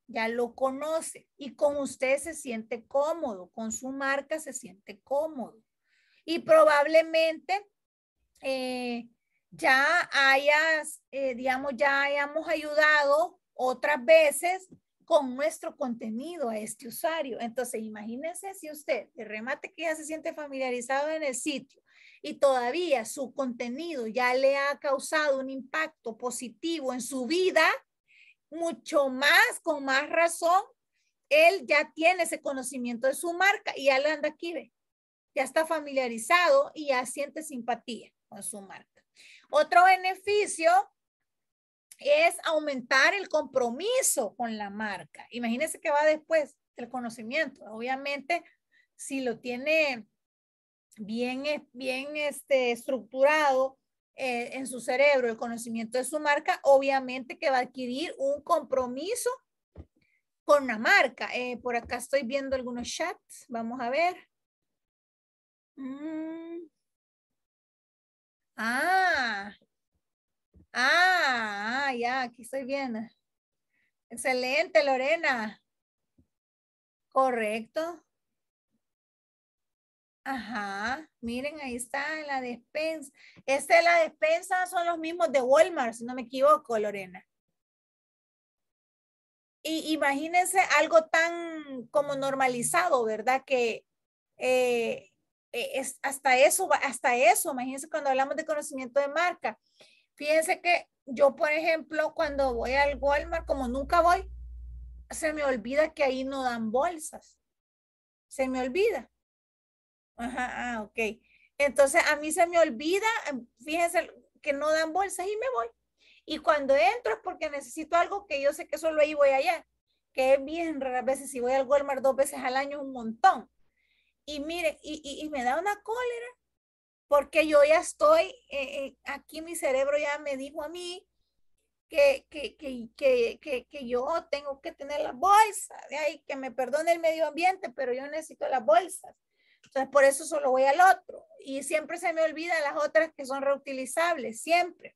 ya lo conoce y con usted se siente cómodo, con su marca se siente cómodo. Y probablemente eh, ya hayas, eh, digamos, ya hayamos ayudado otras veces con nuestro contenido a este usuario. Entonces, imagínense si usted, de remate que ya se siente familiarizado en el sitio y todavía su contenido ya le ha causado un impacto positivo en su vida, mucho más, con más razón, él ya tiene ese conocimiento de su marca y ya le anda aquí, ve. Ya está familiarizado y ya siente simpatía con su marca. Otro beneficio es aumentar el compromiso con la marca. Imagínense que va después el conocimiento. Obviamente, si lo tiene bien, eh, bien este, estructurado eh, en su cerebro el conocimiento de su marca, obviamente que va a adquirir un compromiso con la marca. Eh, por acá estoy viendo algunos chats. Vamos a ver. Mm. Ah, Ah, ah, ya, aquí estoy bien. Excelente, Lorena. Correcto. Ajá, miren, ahí está en la despensa. Esta es la despensa son los mismos de Walmart, si no me equivoco, Lorena. Y imagínense algo tan como normalizado, ¿verdad? Que eh, es hasta eso, hasta eso, imagínense cuando hablamos de conocimiento de marca. Fíjense que yo, por ejemplo, cuando voy al Walmart, como nunca voy, se me olvida que ahí no dan bolsas. Se me olvida. Ajá, ah, ok. Entonces a mí se me olvida, em, fíjense que no dan bolsas y me voy. Y cuando entro es porque necesito algo que yo sé que solo ahí voy allá, que es bien raras veces, si voy al Walmart dos veces al año, un montón. Y mire y, y me da una cólera porque yo ya estoy, eh, eh, aquí mi cerebro ya me dijo a mí que, que, yo tengo que tener las bolsas, ahí que me perdone el medio ambiente, pero yo necesito las bolsas. Entonces, por eso solo voy al otro. Y siempre se me olvida las otras que son reutilizables, siempre.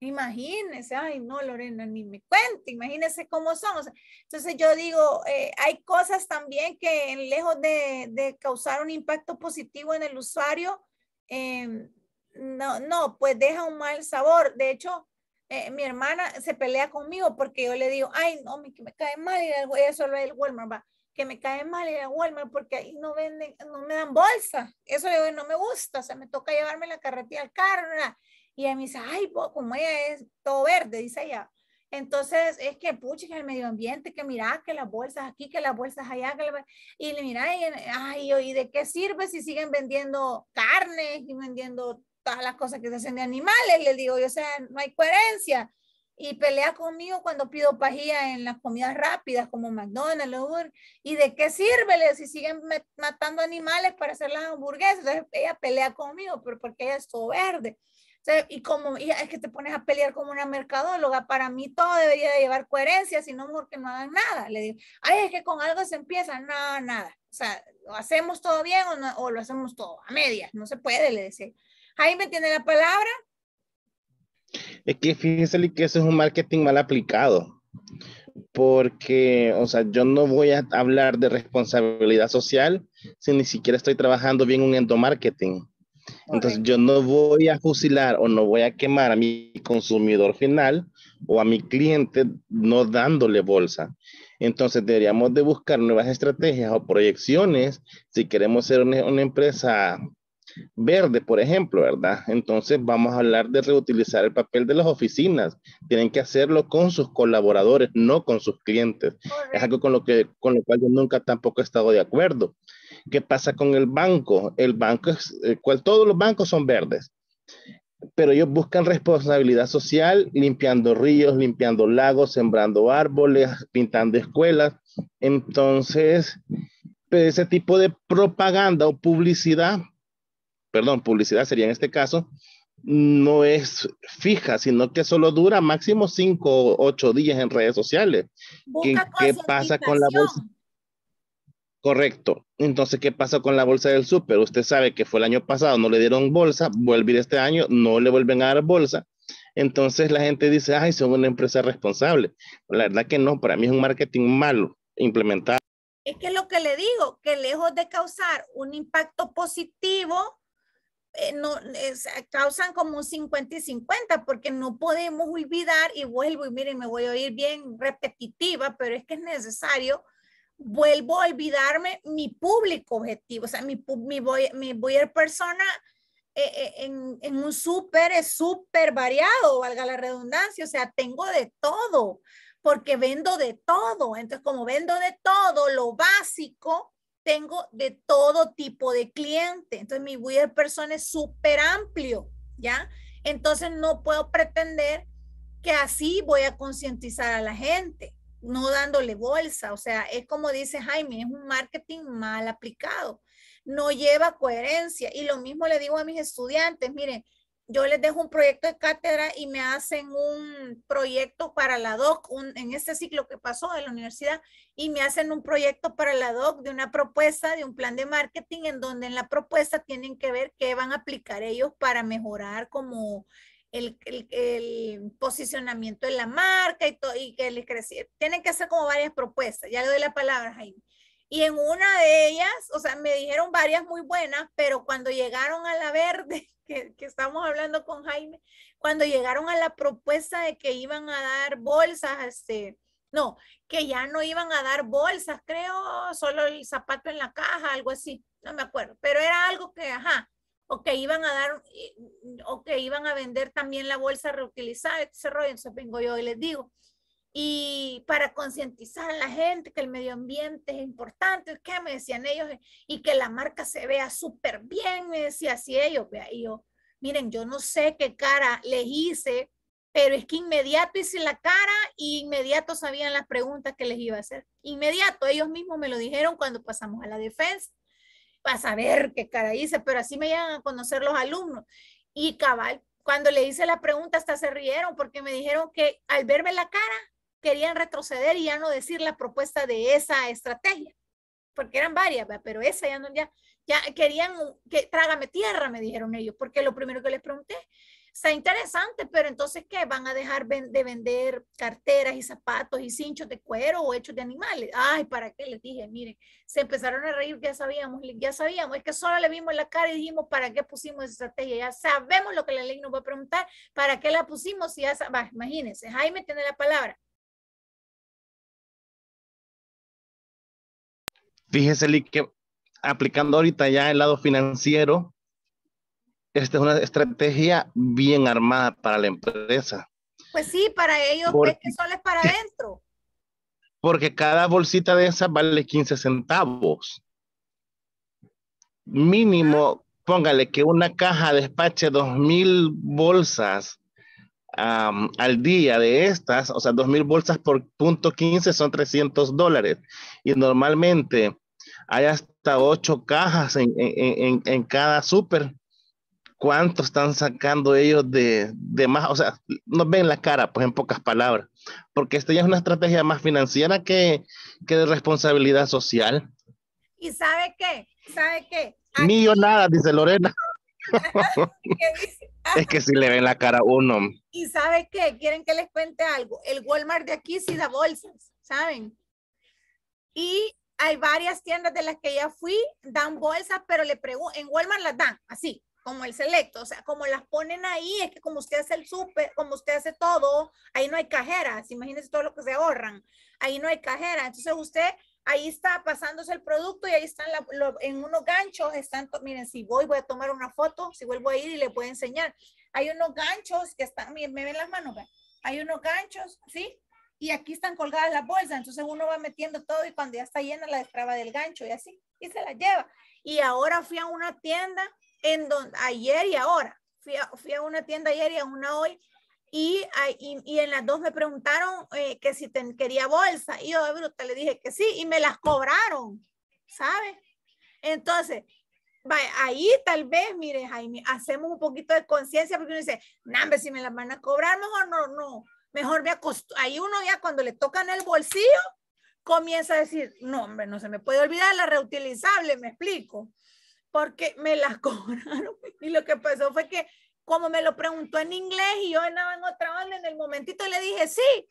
Imagínense, ay no, Lorena, ni me cuente, imagínense cómo son. entonces yo digo, eh, hay cosas también que lejos de, causar un impacto positivo en el usuario, em, no, no, pues deja un mal sabor. De hecho, eh, mi hermana se pelea conmigo porque yo le digo, ay, no, que me cae mal y eso el Walmart, va, que me cae mal ir Walmart porque ahí no venden, no me dan bolsa. Eso no me gusta, o sea, me toca llevarme la carretilla al carro. ¿verdad? Y ella me dice, ay, como ella es todo verde, dice ella. Entonces, es que pucha, es el medio ambiente, que mirá, que las bolsas aquí, que las bolsas allá, que la... y le mirá, y, ay, ¿y de qué sirve si siguen vendiendo carnes y vendiendo todas las cosas que se hacen de animales? Le digo, yo, o sea, no hay coherencia. Y pelea conmigo cuando pido pajía en las comidas rápidas como McDonald's, ¿y de qué sirve si siguen matando animales para hacer las hamburguesas? Entonces, ella pelea conmigo, pero porque ella es todo verde y como es que te pones a pelear como una mercadóloga, para mí todo debería de llevar coherencia, si no, mejor que no hagan nada. Le digo, ay, es que con algo se empieza, nada nada. O sea, lo hacemos todo bien o, no, o lo hacemos todo a medias, no se puede, le decía. Jaime tiene la palabra. Es que fíjense que eso es un marketing mal aplicado, porque, o sea, yo no voy a hablar de responsabilidad social si ni siquiera estoy trabajando bien un endomarketing. Entonces yo no voy a fusilar o no voy a quemar a mi consumidor final o a mi cliente no dándole bolsa. Entonces deberíamos de buscar nuevas estrategias o proyecciones si queremos ser una, empresa verde, por ejemplo, ¿verdad? Entonces vamos a hablar de reutilizar el papel de las oficinas. Tienen que hacerlo con sus colaboradores, no con sus clientes. Es algo con lo, que, con lo cual yo nunca tampoco he estado de acuerdo. ¿Qué pasa con el banco? El banco es, el eh, cual todos los bancos son verdes, pero ellos buscan responsabilidad social limpiando ríos, limpiando lagos, sembrando árboles, pintando escuelas. Entonces, pues, ese tipo de propaganda o publicidad, perdón, publicidad sería en este caso, no es fija, sino que solo dura máximo cinco, o ocho días en redes sociales. ¿Qué, ¿Qué, pasa con la bolsa? Correcto. Entonces, ¿qué pasó con la bolsa del súper? Usted sabe que fue el año pasado, no le dieron bolsa, vuelve este año, no le vuelven a dar bolsa. Entonces la gente dice, ay, son una empresa responsable. La verdad que no, para mí es un marketing malo implementado. Es que lo que le digo, que lejos de causar un impacto positivo, eh, no, eh, causan como un 50 y 50, porque no podemos olvidar, y vuelvo y miren, me voy a oír bien repetitiva, pero es que es necesario vuelvo a olvidarme mi público objetivo, o sea, mi, mi, voy, mi buyer persona eh, eh, en, en, un súper es súper variado, valga la redundancia, o sea, tengo de todo, porque vendo de todo, entonces como vendo de todo, lo básico, tengo de todo tipo de cliente, entonces mi buyer persona es súper amplio, ¿ya? Entonces no puedo pretender que así voy a concientizar a la gente no dándole bolsa. O sea, es como dice Jaime, es un marketing mal aplicado. No lleva coherencia. Y lo mismo le digo a mis estudiantes, miren, yo les dejo un proyecto de cátedra y me hacen un proyecto para la DOC, en este ciclo que pasó en la universidad, y me hacen un proyecto para la DOC de una propuesta, de un plan de marketing, en donde en la propuesta tienen que ver qué van a aplicar ellos para mejorar como el, posicionamiento de la marca y, que les creciera. Tienen que hacer como varias propuestas. Ya le doy la palabra, Jaime. Y en una de ellas, o sea, me dijeron varias muy buenas, pero cuando llegaron a la verde, que, que estamos hablando con Jaime, cuando llegaron a la propuesta de que iban a dar bolsas, este, no, que ya no iban a dar bolsas, creo, solo el zapato en la caja, algo así, no me acuerdo, pero era algo que, ajá, o que iban a dar, eh, o que iban a vender también la bolsa reutilizada, ese rollo, entonces vengo yo y les digo. Y para concientizar a la gente que el medio ambiente es importante, que me decían ellos, y que la marca se vea súper bien, me decía así ellos, y yo, miren, yo no sé qué cara les hice, pero es que inmediato hice la cara y inmediato sabían las preguntas que les iba a hacer. Inmediato, ellos mismos me lo dijeron cuando pasamos a la defensa para saber qué cara hice, pero así me llegan a conocer los alumnos. Y cabal, cuando le hice la pregunta hasta se rieron porque me dijeron que al verme la cara querían retroceder y ya no decir la propuesta de esa estrategia, porque eran varias, pero esa ya no, ya, ya querían que trágame tierra, me dijeron ellos, porque lo primero que les pregunté Está interesante, pero entonces, ¿qué? ¿Van a dejar de vender carteras y zapatos y cinchos de cuero o hechos de animales? Ay, ¿para qué les dije? Miren, se empezaron a reír, ya sabíamos, ya sabíamos. Es que solo le vimos la cara y dijimos, ¿para qué pusimos esa estrategia? Ya sabemos lo que la ley nos va a preguntar, ¿para qué la pusimos? Si ya imagínense, Jaime tiene la palabra. Fíjese, Lick, que aplicando ahorita ya el lado financiero, esta es una estrategia bien armada para la empresa. Pues sí, para ellos porque, para adentro. Porque cada bolsita de esas vale 15 centavos. Mínimo, ah. póngale que una caja despache 2.000 bolsas al día de estas, o sea, 2.000 bolsas por punto 15 son 300 dólares. Y normalmente hay hasta 8 cajas en, en cada súper cuánto están sacando ellos de, de, más, o sea, nos ven la cara, pues en pocas palabras, porque esta ya es una estrategia más financiera que, que de responsabilidad social. ¿Y sabe qué? ¿Sabe qué? Aquí... Millonada, dice Lorena. es que si le ven la cara a uno. ¿Y sabe qué? ¿Quieren que les cuente algo? El Walmart de aquí sí da bolsas, ¿saben? Y hay varias tiendas de las que ya fui, dan bolsas, pero le pregunto, en Walmart las dan, así, como el selecto, o sea, como las ponen ahí, es que como usted hace el súper, como usted hace todo, ahí no hay cajeras, imagínense todo lo que se ahorran, ahí no hay cajeras entonces usted ahí está pasándose el producto y ahí están en unos ganchos, están, miren, si voy, voy a tomar una foto, si vuelvo a ir y le puedo enseñar, hay unos ganchos que están, miren, me ven las manos, hay unos ganchos, ¿sí? Y aquí están colgadas las bolsas, entonces uno va metiendo todo y cuando ya está llena la destraba del gancho y así, y se la lleva. Y ahora fui a una tienda en donde ayer y ahora. Fui a, una tienda ayer y a una hoy. Y, y, en las dos me preguntaron eh, que si ten, quería bolsa. Y yo de bruta le dije que sí. Y me las cobraron. ¿Sabes? Entonces, ahí tal vez, mire, Jaime, hacemos un poquito de conciencia porque uno dice, nambe, si me las van a cobrar, mejor no, no. Mejor me acostó Ahí uno ya cuando le tocan el bolsillo, comienza a decir, no, hombre, no se me puede olvidar la reutilizable, me explico porque me las cobraron. Y lo que pasó fue que como me lo preguntó en inglés y yo andaba en otra onda, en el momentito le dije sí,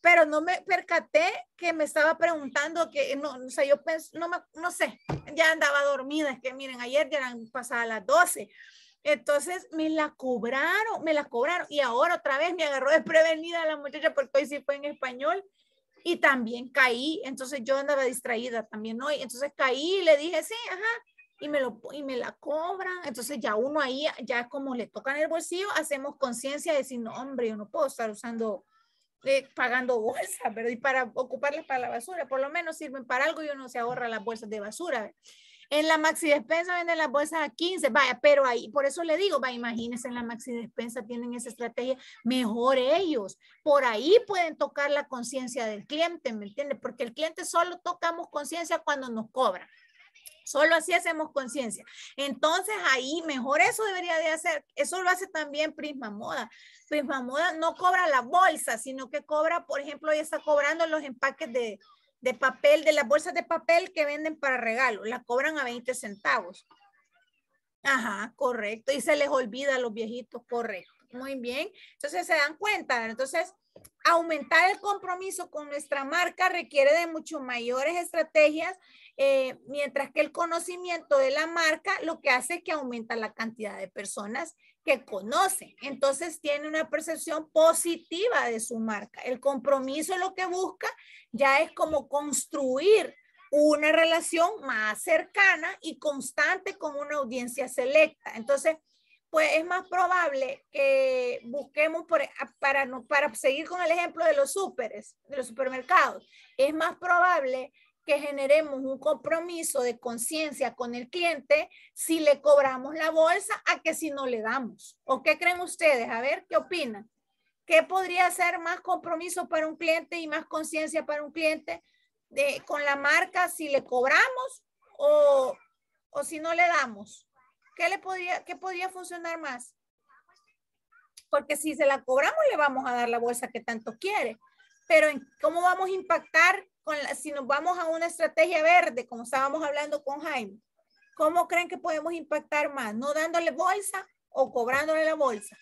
pero no me percaté que me estaba preguntando que no, o sea, yo pensé, no, no sé, ya andaba dormida, es que miren, ayer ya eran pasadas las 12. Entonces me la cobraron, me la cobraron y ahora otra vez me agarró desprevenida la muchacha porque hoy sí fue en español y también caí, entonces yo andaba distraída también, hoy, entonces caí y le dije, sí, ajá, y me, lo, y me la cobran. Entonces ya uno ahí, ya como le tocan el bolsillo, hacemos conciencia de decir, no, hombre, yo no puedo estar usando, eh, pagando bolsas, pero Y para ocuparlas para la basura, por lo menos sirven para algo y uno se ahorra las bolsas de basura. En la maxi despensa venden las bolsas a 15, vaya, pero ahí, por eso le digo, va, imagínense, en la maxi despensa tienen esa estrategia, mejor ellos. Por ahí pueden tocar la conciencia del cliente, ¿me entiendes? Porque el cliente solo tocamos conciencia cuando nos cobra Solo así hacemos conciencia. Entonces ahí mejor eso debería de hacer. Eso lo hace también Prisma Moda. Prisma Moda no cobra la bolsa, sino que cobra, por ejemplo, ya está cobrando los empaques de, de papel, de las bolsas de papel que venden para regalo. La cobran a 20 centavos. Ajá, correcto. Y se les olvida a los viejitos, correcto. Muy bien. Entonces se dan cuenta. Entonces aumentar el compromiso con nuestra marca requiere de mucho mayores estrategias, eh, mientras que el conocimiento de la marca lo que hace es que aumenta la cantidad de personas que conocen. Entonces tiene una percepción positiva de su marca. El compromiso lo que busca ya es como construir una relación más cercana y constante con una audiencia selecta. Entonces, pues es más probable que busquemos e-, para, para seguir con el ejemplo de los de los supermercados, es más probable que generemos un compromiso de conciencia con el cliente si le cobramos la bolsa a que si no le damos. ¿O qué creen ustedes? A ver, ¿qué opinan? ¿Qué podría ser más compromiso para un cliente y más conciencia para un cliente de, con la marca si le cobramos o, o si no le damos? ¿Qué le podría, qué podría funcionar más? Porque si se la cobramos, le vamos a dar la bolsa que tanto quiere. Pero ¿cómo vamos a impactar con si nos vamos a una estrategia verde, como estábamos hablando con Jaime? ¿Cómo creen que podemos impactar más? ¿No dándole bolsa o cobrándole la bolsa?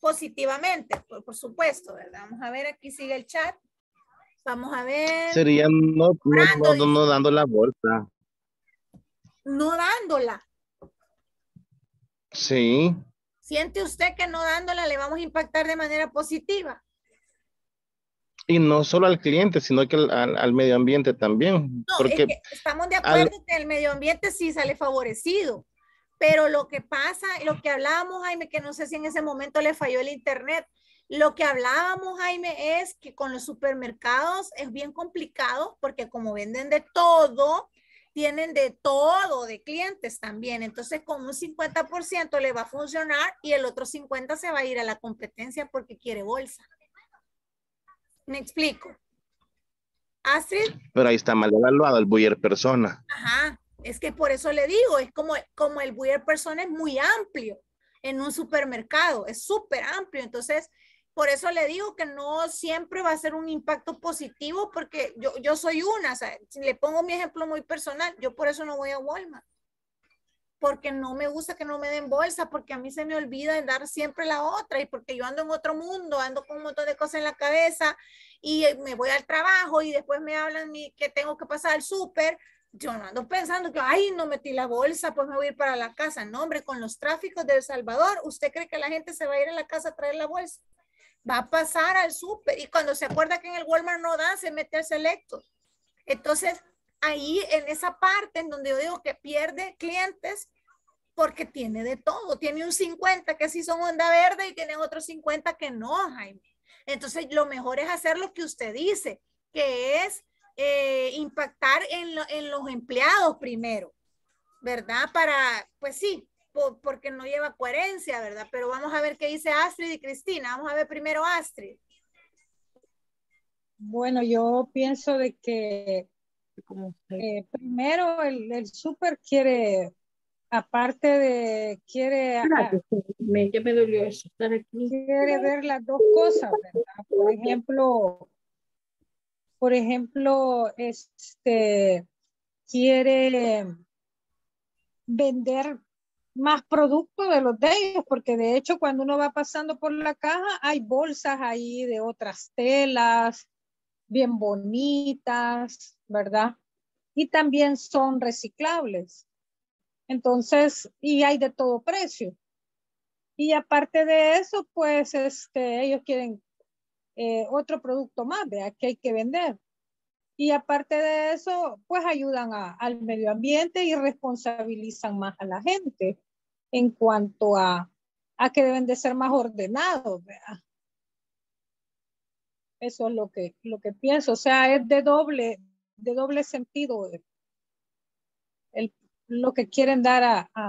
Positivamente, por, supuesto, ¿verdad? Vamos a ver, aquí sigue el chat. Vamos a ver. Sería no, no dando la bolsa no dándola. Sí. ¿Siente usted que no dándola le vamos a impactar de manera positiva? Y no solo al cliente, sino que al, medio ambiente también. porque estamos de acuerdo que el medio ambiente sí sale favorecido, pero lo que pasa, lo que hablábamos, Jaime, que no sé si en ese momento le falló el internet, lo que hablábamos, Jaime, es que con los supermercados es bien complicado porque como venden de todo, tienen de todo, de clientes también. Entonces, con un 50% le va a funcionar y el otro 50% se va a ir a la competencia porque quiere bolsa. ¿Me explico? Así. Pero ahí está mal evaluado el buyer persona. Ajá, es que por eso le digo, es como, como el buyer persona es muy amplio en un supermercado, es súper amplio. Entonces, por eso le digo que no siempre va a ser un impacto positivo porque yo, yo soy una, si le pongo mi ejemplo muy personal, yo por eso no voy a Walmart, porque no me gusta que no me den bolsa, porque a mí se me olvida dar siempre la otra y porque yo ando en otro mundo, ando con un montón de cosas en la cabeza y me voy al trabajo y después me hablan que tengo que pasar al súper, yo no ando pensando que, ay, no metí la bolsa, pues me voy a ir para la casa. No, hombre, con los tráficos de El Salvador, ¿usted cree que la gente se va a ir a la casa a traer la bolsa? va a pasar al súper y cuando se acuerda que en el Walmart no da, se mete al selecto. Entonces, ahí en esa parte en donde yo digo que pierde clientes porque tiene de todo, tiene un 50 que sí son onda verde y tiene otro 50 que no, Jaime. Entonces, lo mejor es hacer lo que usted dice, que es eh, impactar en, en los empleados primero, ¿verdad? Para, pues sí, porque no lleva coherencia, ¿verdad? Pero vamos a ver qué dice Astrid y Cristina. Vamos a ver primero Astrid. Bueno, yo pienso de que eh, primero el, el súper quiere, aparte de, quiere... Ah, ya me dolió eso, estar aquí. Quiere ver las dos cosas, ¿verdad? Por ejemplo, por ejemplo, este, quiere vender más producto de los de ellos, porque de hecho cuando uno va pasando por la caja hay bolsas ahí de otras telas bien bonitas, ¿verdad? Y también son reciclables. Entonces, y hay de todo precio. Y aparte de eso, pues este, ellos quieren eh, otro producto más, vea, que hay que vender. Y aparte de eso, pues ayudan al medio ambiente y responsabilizan más a la gente en cuanto a, a que deben de ser más ordenados. ¿verdad? Eso es lo que, lo que pienso. O sea, es de doble, de doble sentido lo que quieren dar a,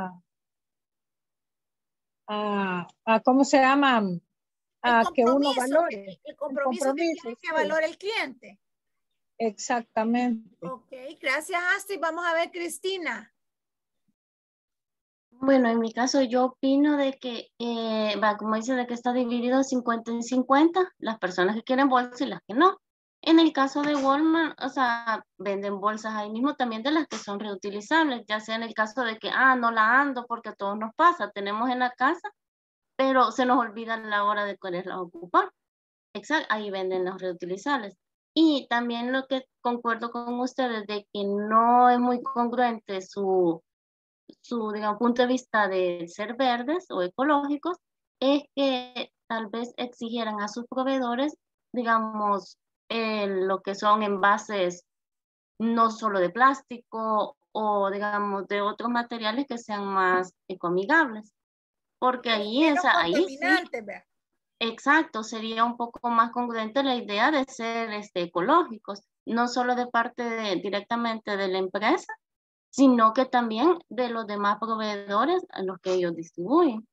¿cómo se llama? A que uno valore. El, compromiso, que, tiene que valore el cliente. Exactamente. Ok, gracias Astrid. Vamos a ver, Cristina. Bueno, en mi caso yo opino de que, eh, va, como dice, de que está dividido 50 en 50, las personas que quieren bolsas y las que no. En el caso de Walmart, o sea, venden bolsas ahí mismo también de las que son reutilizables, ya sea en el caso de que, ah, no la ando porque a todos nos pasa, tenemos en la casa, pero se nos olvida la hora de quererla ocupar. Exacto, ahí venden los reutilizables. Y también lo que concuerdo con ustedes de que no es muy congruente su su punto de vista de ser verdes o ecológicos es que tal vez exigieran a sus proveedores, digamos, lo que son envases no solo de plástico o, digamos, de otros materiales que sean más ecomigables. Porque ahí es... Ahí exacto, sería un poco más congruente la idea de ser este, ecológicos, no solo de parte directamente de la empresa, sino que también de los demás proveedores a los que ellos distribuyen.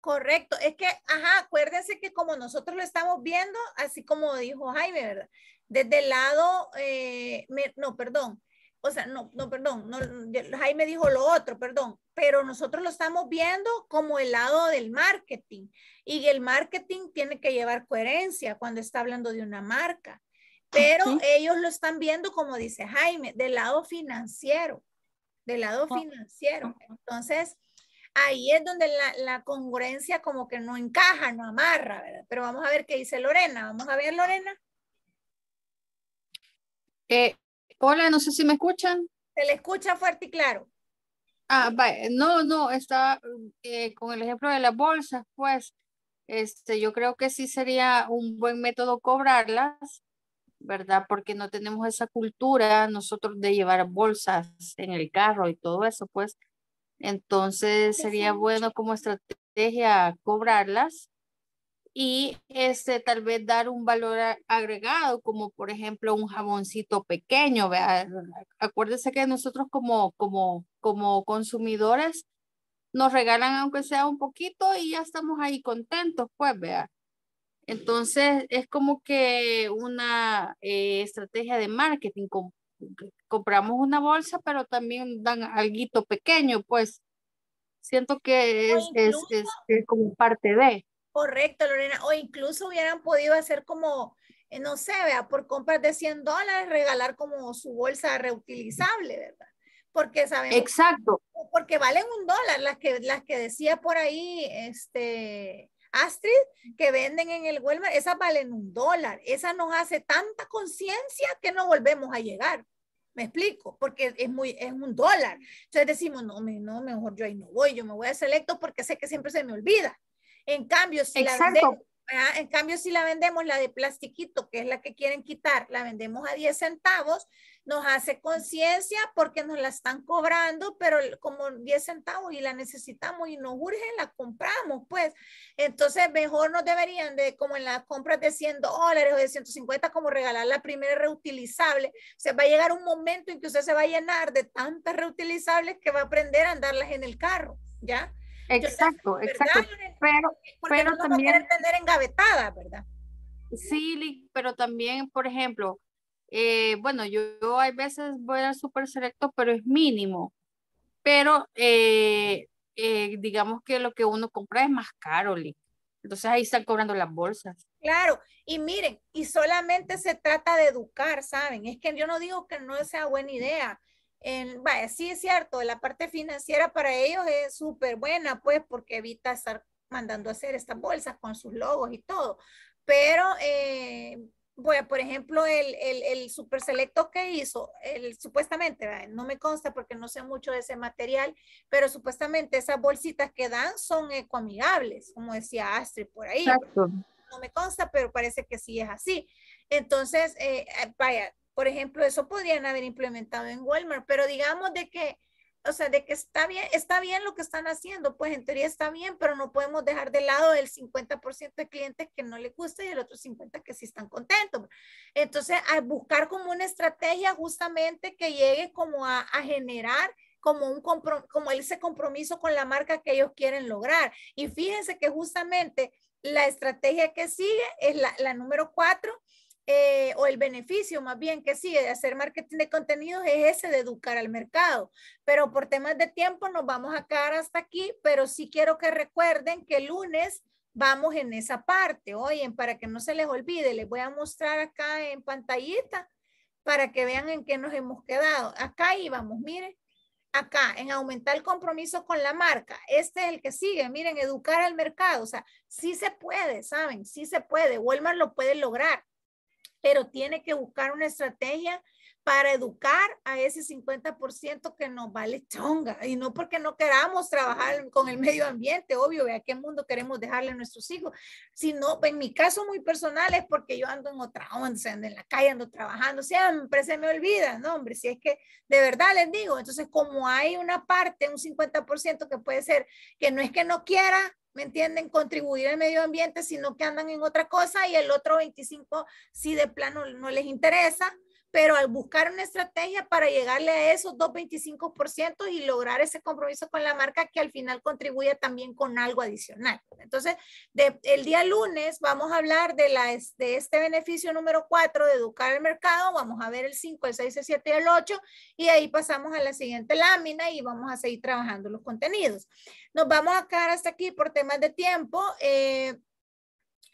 Correcto, es que, ajá, acuérdense que como nosotros lo estamos viendo, así como dijo Jaime, ¿verdad? Desde el lado, eh, no, perdón, o sea, no, no, perdón, Jaime dijo lo otro, perdón, pero nosotros lo estamos viendo como el lado del marketing y el marketing tiene que llevar coherencia cuando está hablando de una marca, pero ellos lo están viendo, como dice Jaime, del lado financiero del lado financiero. Entonces, ahí es donde la, congruencia como que no encaja, no amarra, ¿verdad? Pero vamos a ver qué dice Lorena. Vamos a ver, Lorena. Eh, hola, no sé si me escuchan. Se le escucha fuerte y claro. Ah, No, no, estaba eh, con el ejemplo de las bolsas, pues. Este, yo creo que sí sería un buen método cobrarlas ¿verdad? Porque no tenemos esa cultura nosotros de llevar bolsas en el carro y todo eso, pues. Entonces sería bueno como estrategia cobrarlas y este tal vez dar un valor agregado como por ejemplo un jaboncito pequeño ¿vea? acuérdese que nosotros como como como consumidores nos regalan aunque sea un poquito y ya estamos ahí contentos pues vea entonces, es como que una eh, estrategia de marketing. compramos una bolsa, pero también dan algo pequeño, pues siento que es, como parte de. Correcto, Lorena. O incluso hubieran podido hacer como, eh, no sé, vea, por compras de 100 dólares, regalar como su bolsa reutilizable, ¿verdad? Porque sabemos. Exacto. Porque valen un dólar, las que, las que decía por ahí, este Astrid, que venden en el Walmart, esas valen un dólar. Esa nos hace tanta conciencia que no volvemos a llegar. Me explico, porque es muy es un dólar. Entonces decimos, no, no, mejor yo ahí no voy, yo me voy a selecto porque sé que siempre se me olvida. En cambio, si la en cambio, si la vendemos, la de plastiquito, que es la que quieren quitar, la vendemos a 10 centavos, nos hace conciencia porque nos la están cobrando, pero como 10 centavos y la necesitamos y nos urge, la compramos, pues. Entonces, mejor nos deberían de, como en las compras de 100 dólares o de 150, como regalar la primera reutilizable. O se va a llegar un momento en que usted se va a llenar de tantas reutilizables que va a aprender a andarlas en el carro, ¿ya? Exacto, exacto. Pero, pero también... tener engavetada, ¿verdad? Sí, pero también, por ejemplo, eh, bueno, yo, hay veces voy ser super selecto, pero es mínimo. Pero eh, eh, digamos que lo que uno compra es más caro, Lee. Entonces ahí están cobrando las bolsas. Claro, y miren, y solamente se trata de educar, ¿saben? Es que yo no digo que no sea buena idea. En, vaya, sí es cierto, la parte financiera para ellos es súper buena, pues, porque evita estar mandando a hacer estas bolsas con sus logos y todo. Pero a, por ejemplo, el, super selecto que hizo, el, supuestamente, no me consta porque no sé mucho de ese material, pero supuestamente esas bolsitas que dan son ecoamigables, como decía Astrid por ahí. No me consta, pero parece que sí es así. Entonces, eh, eh, vaya, por ejemplo, eso podrían haber implementado en Walmart, pero digamos de que o sea, de que está bien, está bien lo que están haciendo, pues en teoría está bien, pero no podemos dejar de lado el 50% de clientes que no les gusta y el otro 50% que sí están contentos. Entonces, buscar como una estrategia justamente que llegue como a, generar como, un como ese compromiso con la marca que ellos quieren lograr. Y fíjense que justamente la estrategia que sigue es la, la número cuatro, eh, o el beneficio más bien que sí, de hacer marketing de contenidos es ese de educar al mercado. Pero por temas de tiempo nos vamos a quedar hasta aquí, pero sí quiero que recuerden que el lunes vamos en esa parte. Oigan, para que no se les olvide, les voy a mostrar acá en pantallita para que vean en qué nos hemos quedado. Acá íbamos, miren, acá en aumentar el compromiso con la marca. Este es el que sigue, miren, educar al mercado. O sea, sí se puede, ¿saben? Sí se puede. Walmart lo puede lograr pero tiene que buscar una estrategia para educar a ese 50% que nos vale chonga y no porque no queramos trabajar con el medio ambiente, obvio, a qué mundo queremos dejarle a nuestros hijos, sino en mi caso muy personal es porque yo ando en otra onda, ando en la calle, ando trabajando, siempre se me olvida, no hombre, si es que de verdad les digo, entonces como hay una parte, un 50% que puede ser que no es que no quiera ¿me entienden? Contribuir al medio ambiente, sino que andan en otra cosa y el otro 25 si de plano no les interesa pero al buscar una estrategia para llegarle a esos 2,25% y lograr ese compromiso con la marca que al final contribuya también con algo adicional. Entonces, el día lunes vamos a hablar de, la, de este beneficio número 4 de educar el mercado, vamos a ver el 5, el 6, el 7 y el 8 y ahí pasamos a la siguiente lámina y vamos a seguir trabajando los contenidos. Nos vamos a quedar hasta aquí por temas de tiempo. Eh,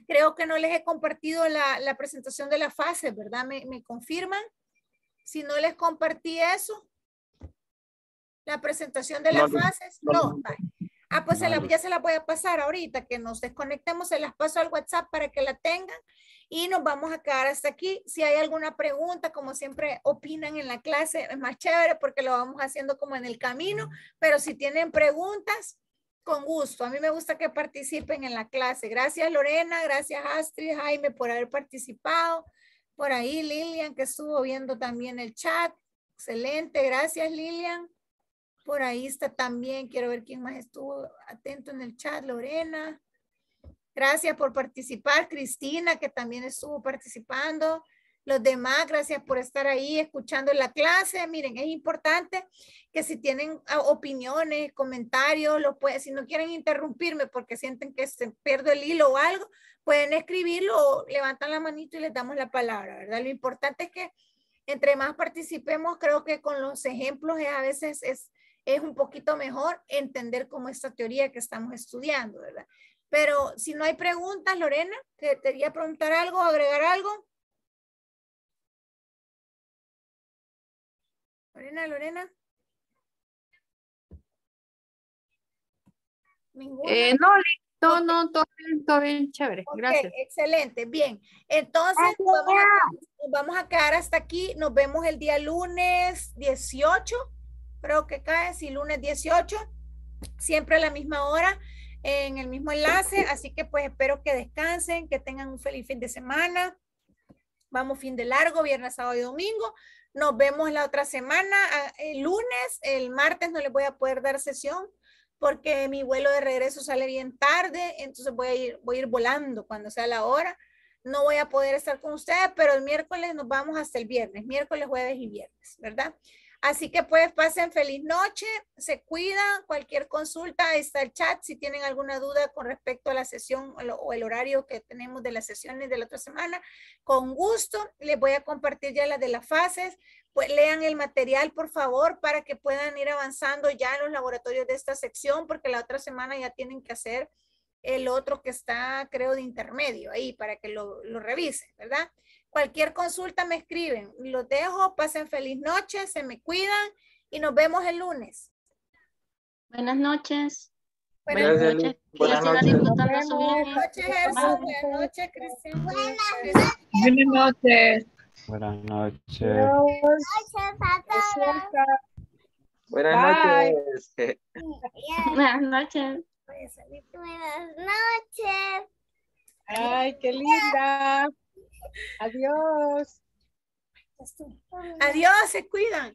Creo que no les he compartido la, presentación de la fase, ¿verdad? ¿Me, confirman? Si no les compartí eso, la presentación de las fases, no. Ah, pues ya se la voy a pasar ahorita que nos desconectemos, se las paso al WhatsApp para que la tengan y nos vamos a quedar hasta aquí. Si hay alguna pregunta, como siempre opinan en la clase, es más chévere porque lo vamos haciendo como en el camino, pero si tienen preguntas, con gusto. A mí me gusta que participen en la clase. Gracias Lorena, gracias Astrid, Jaime por haber participado. Por ahí Lilian que estuvo viendo también el chat. Excelente, gracias Lilian. Por ahí está también, quiero ver quién más estuvo atento en el chat, Lorena. Gracias por participar, Cristina, que también estuvo participando. Los demás, gracias por estar ahí escuchando la clase. Miren, es importante que si tienen ah, opiniones, comentarios, lo pueden, si no quieren interrumpirme porque sienten que se pierdo el hilo o algo, pueden escribirlo levantan la manito y les damos la palabra, ¿verdad? Lo importante es que entre más participemos, creo que con los ejemplos a veces es, es un poquito mejor entender cómo esta teoría que estamos estudiando, ¿verdad? Pero si no hay preguntas, Lorena, ¿te quería preguntar algo, agregar algo? Lorena, Lorena. Eh, no, no, todo bien, todo bien, chévere. Gracias. Excelente, bien. Entonces, vamos a, vamos a, quedar hasta aquí. Nos vemos el día lunes 18, creo que cae, sí, lunes 18, siempre a la misma hora, en el mismo enlace. Así que pues espero que descansen, que tengan un feliz fin de semana. Vamos fin de largo, viernes, sábado y domingo. Nos vemos la otra semana, ah, el lunes, el martes no les voy a poder dar sesión porque mi vuelo de regreso sale bien tarde, entonces voy a ir, voy a ir volando cuando sea la hora. No voy a poder estar con ustedes, pero el miércoles nos vamos hasta el viernes, miércoles, jueves y viernes, ¿verdad? Así que pues pasen feliz noche, se cuidan, cualquier consulta, ahí está el chat, si tienen alguna duda con respecto a la sesión o el horario que tenemos de las sesiones de la otra semana, con gusto les voy a compartir ya la de las fases, pues lean el material por favor para que puedan ir avanzando ya en los laboratorios de esta sección porque la otra semana ya tienen que hacer el otro que está creo de intermedio ahí para que lo, lo revisen, ¿verdad? Cualquier consulta me escriben. Los dejo, pasen feliz noche, se me cuidan y nos vemos el lunes. Buenas noches. Buenas, noches. Buenas noches. Buenas noches. Buenas noches, Buenas noches, Buenas noches. Buenas noches. Buenas noches. Buenas noches. Buenas noches. Ay, qué linda. Adiós. Adiós, se cuidan.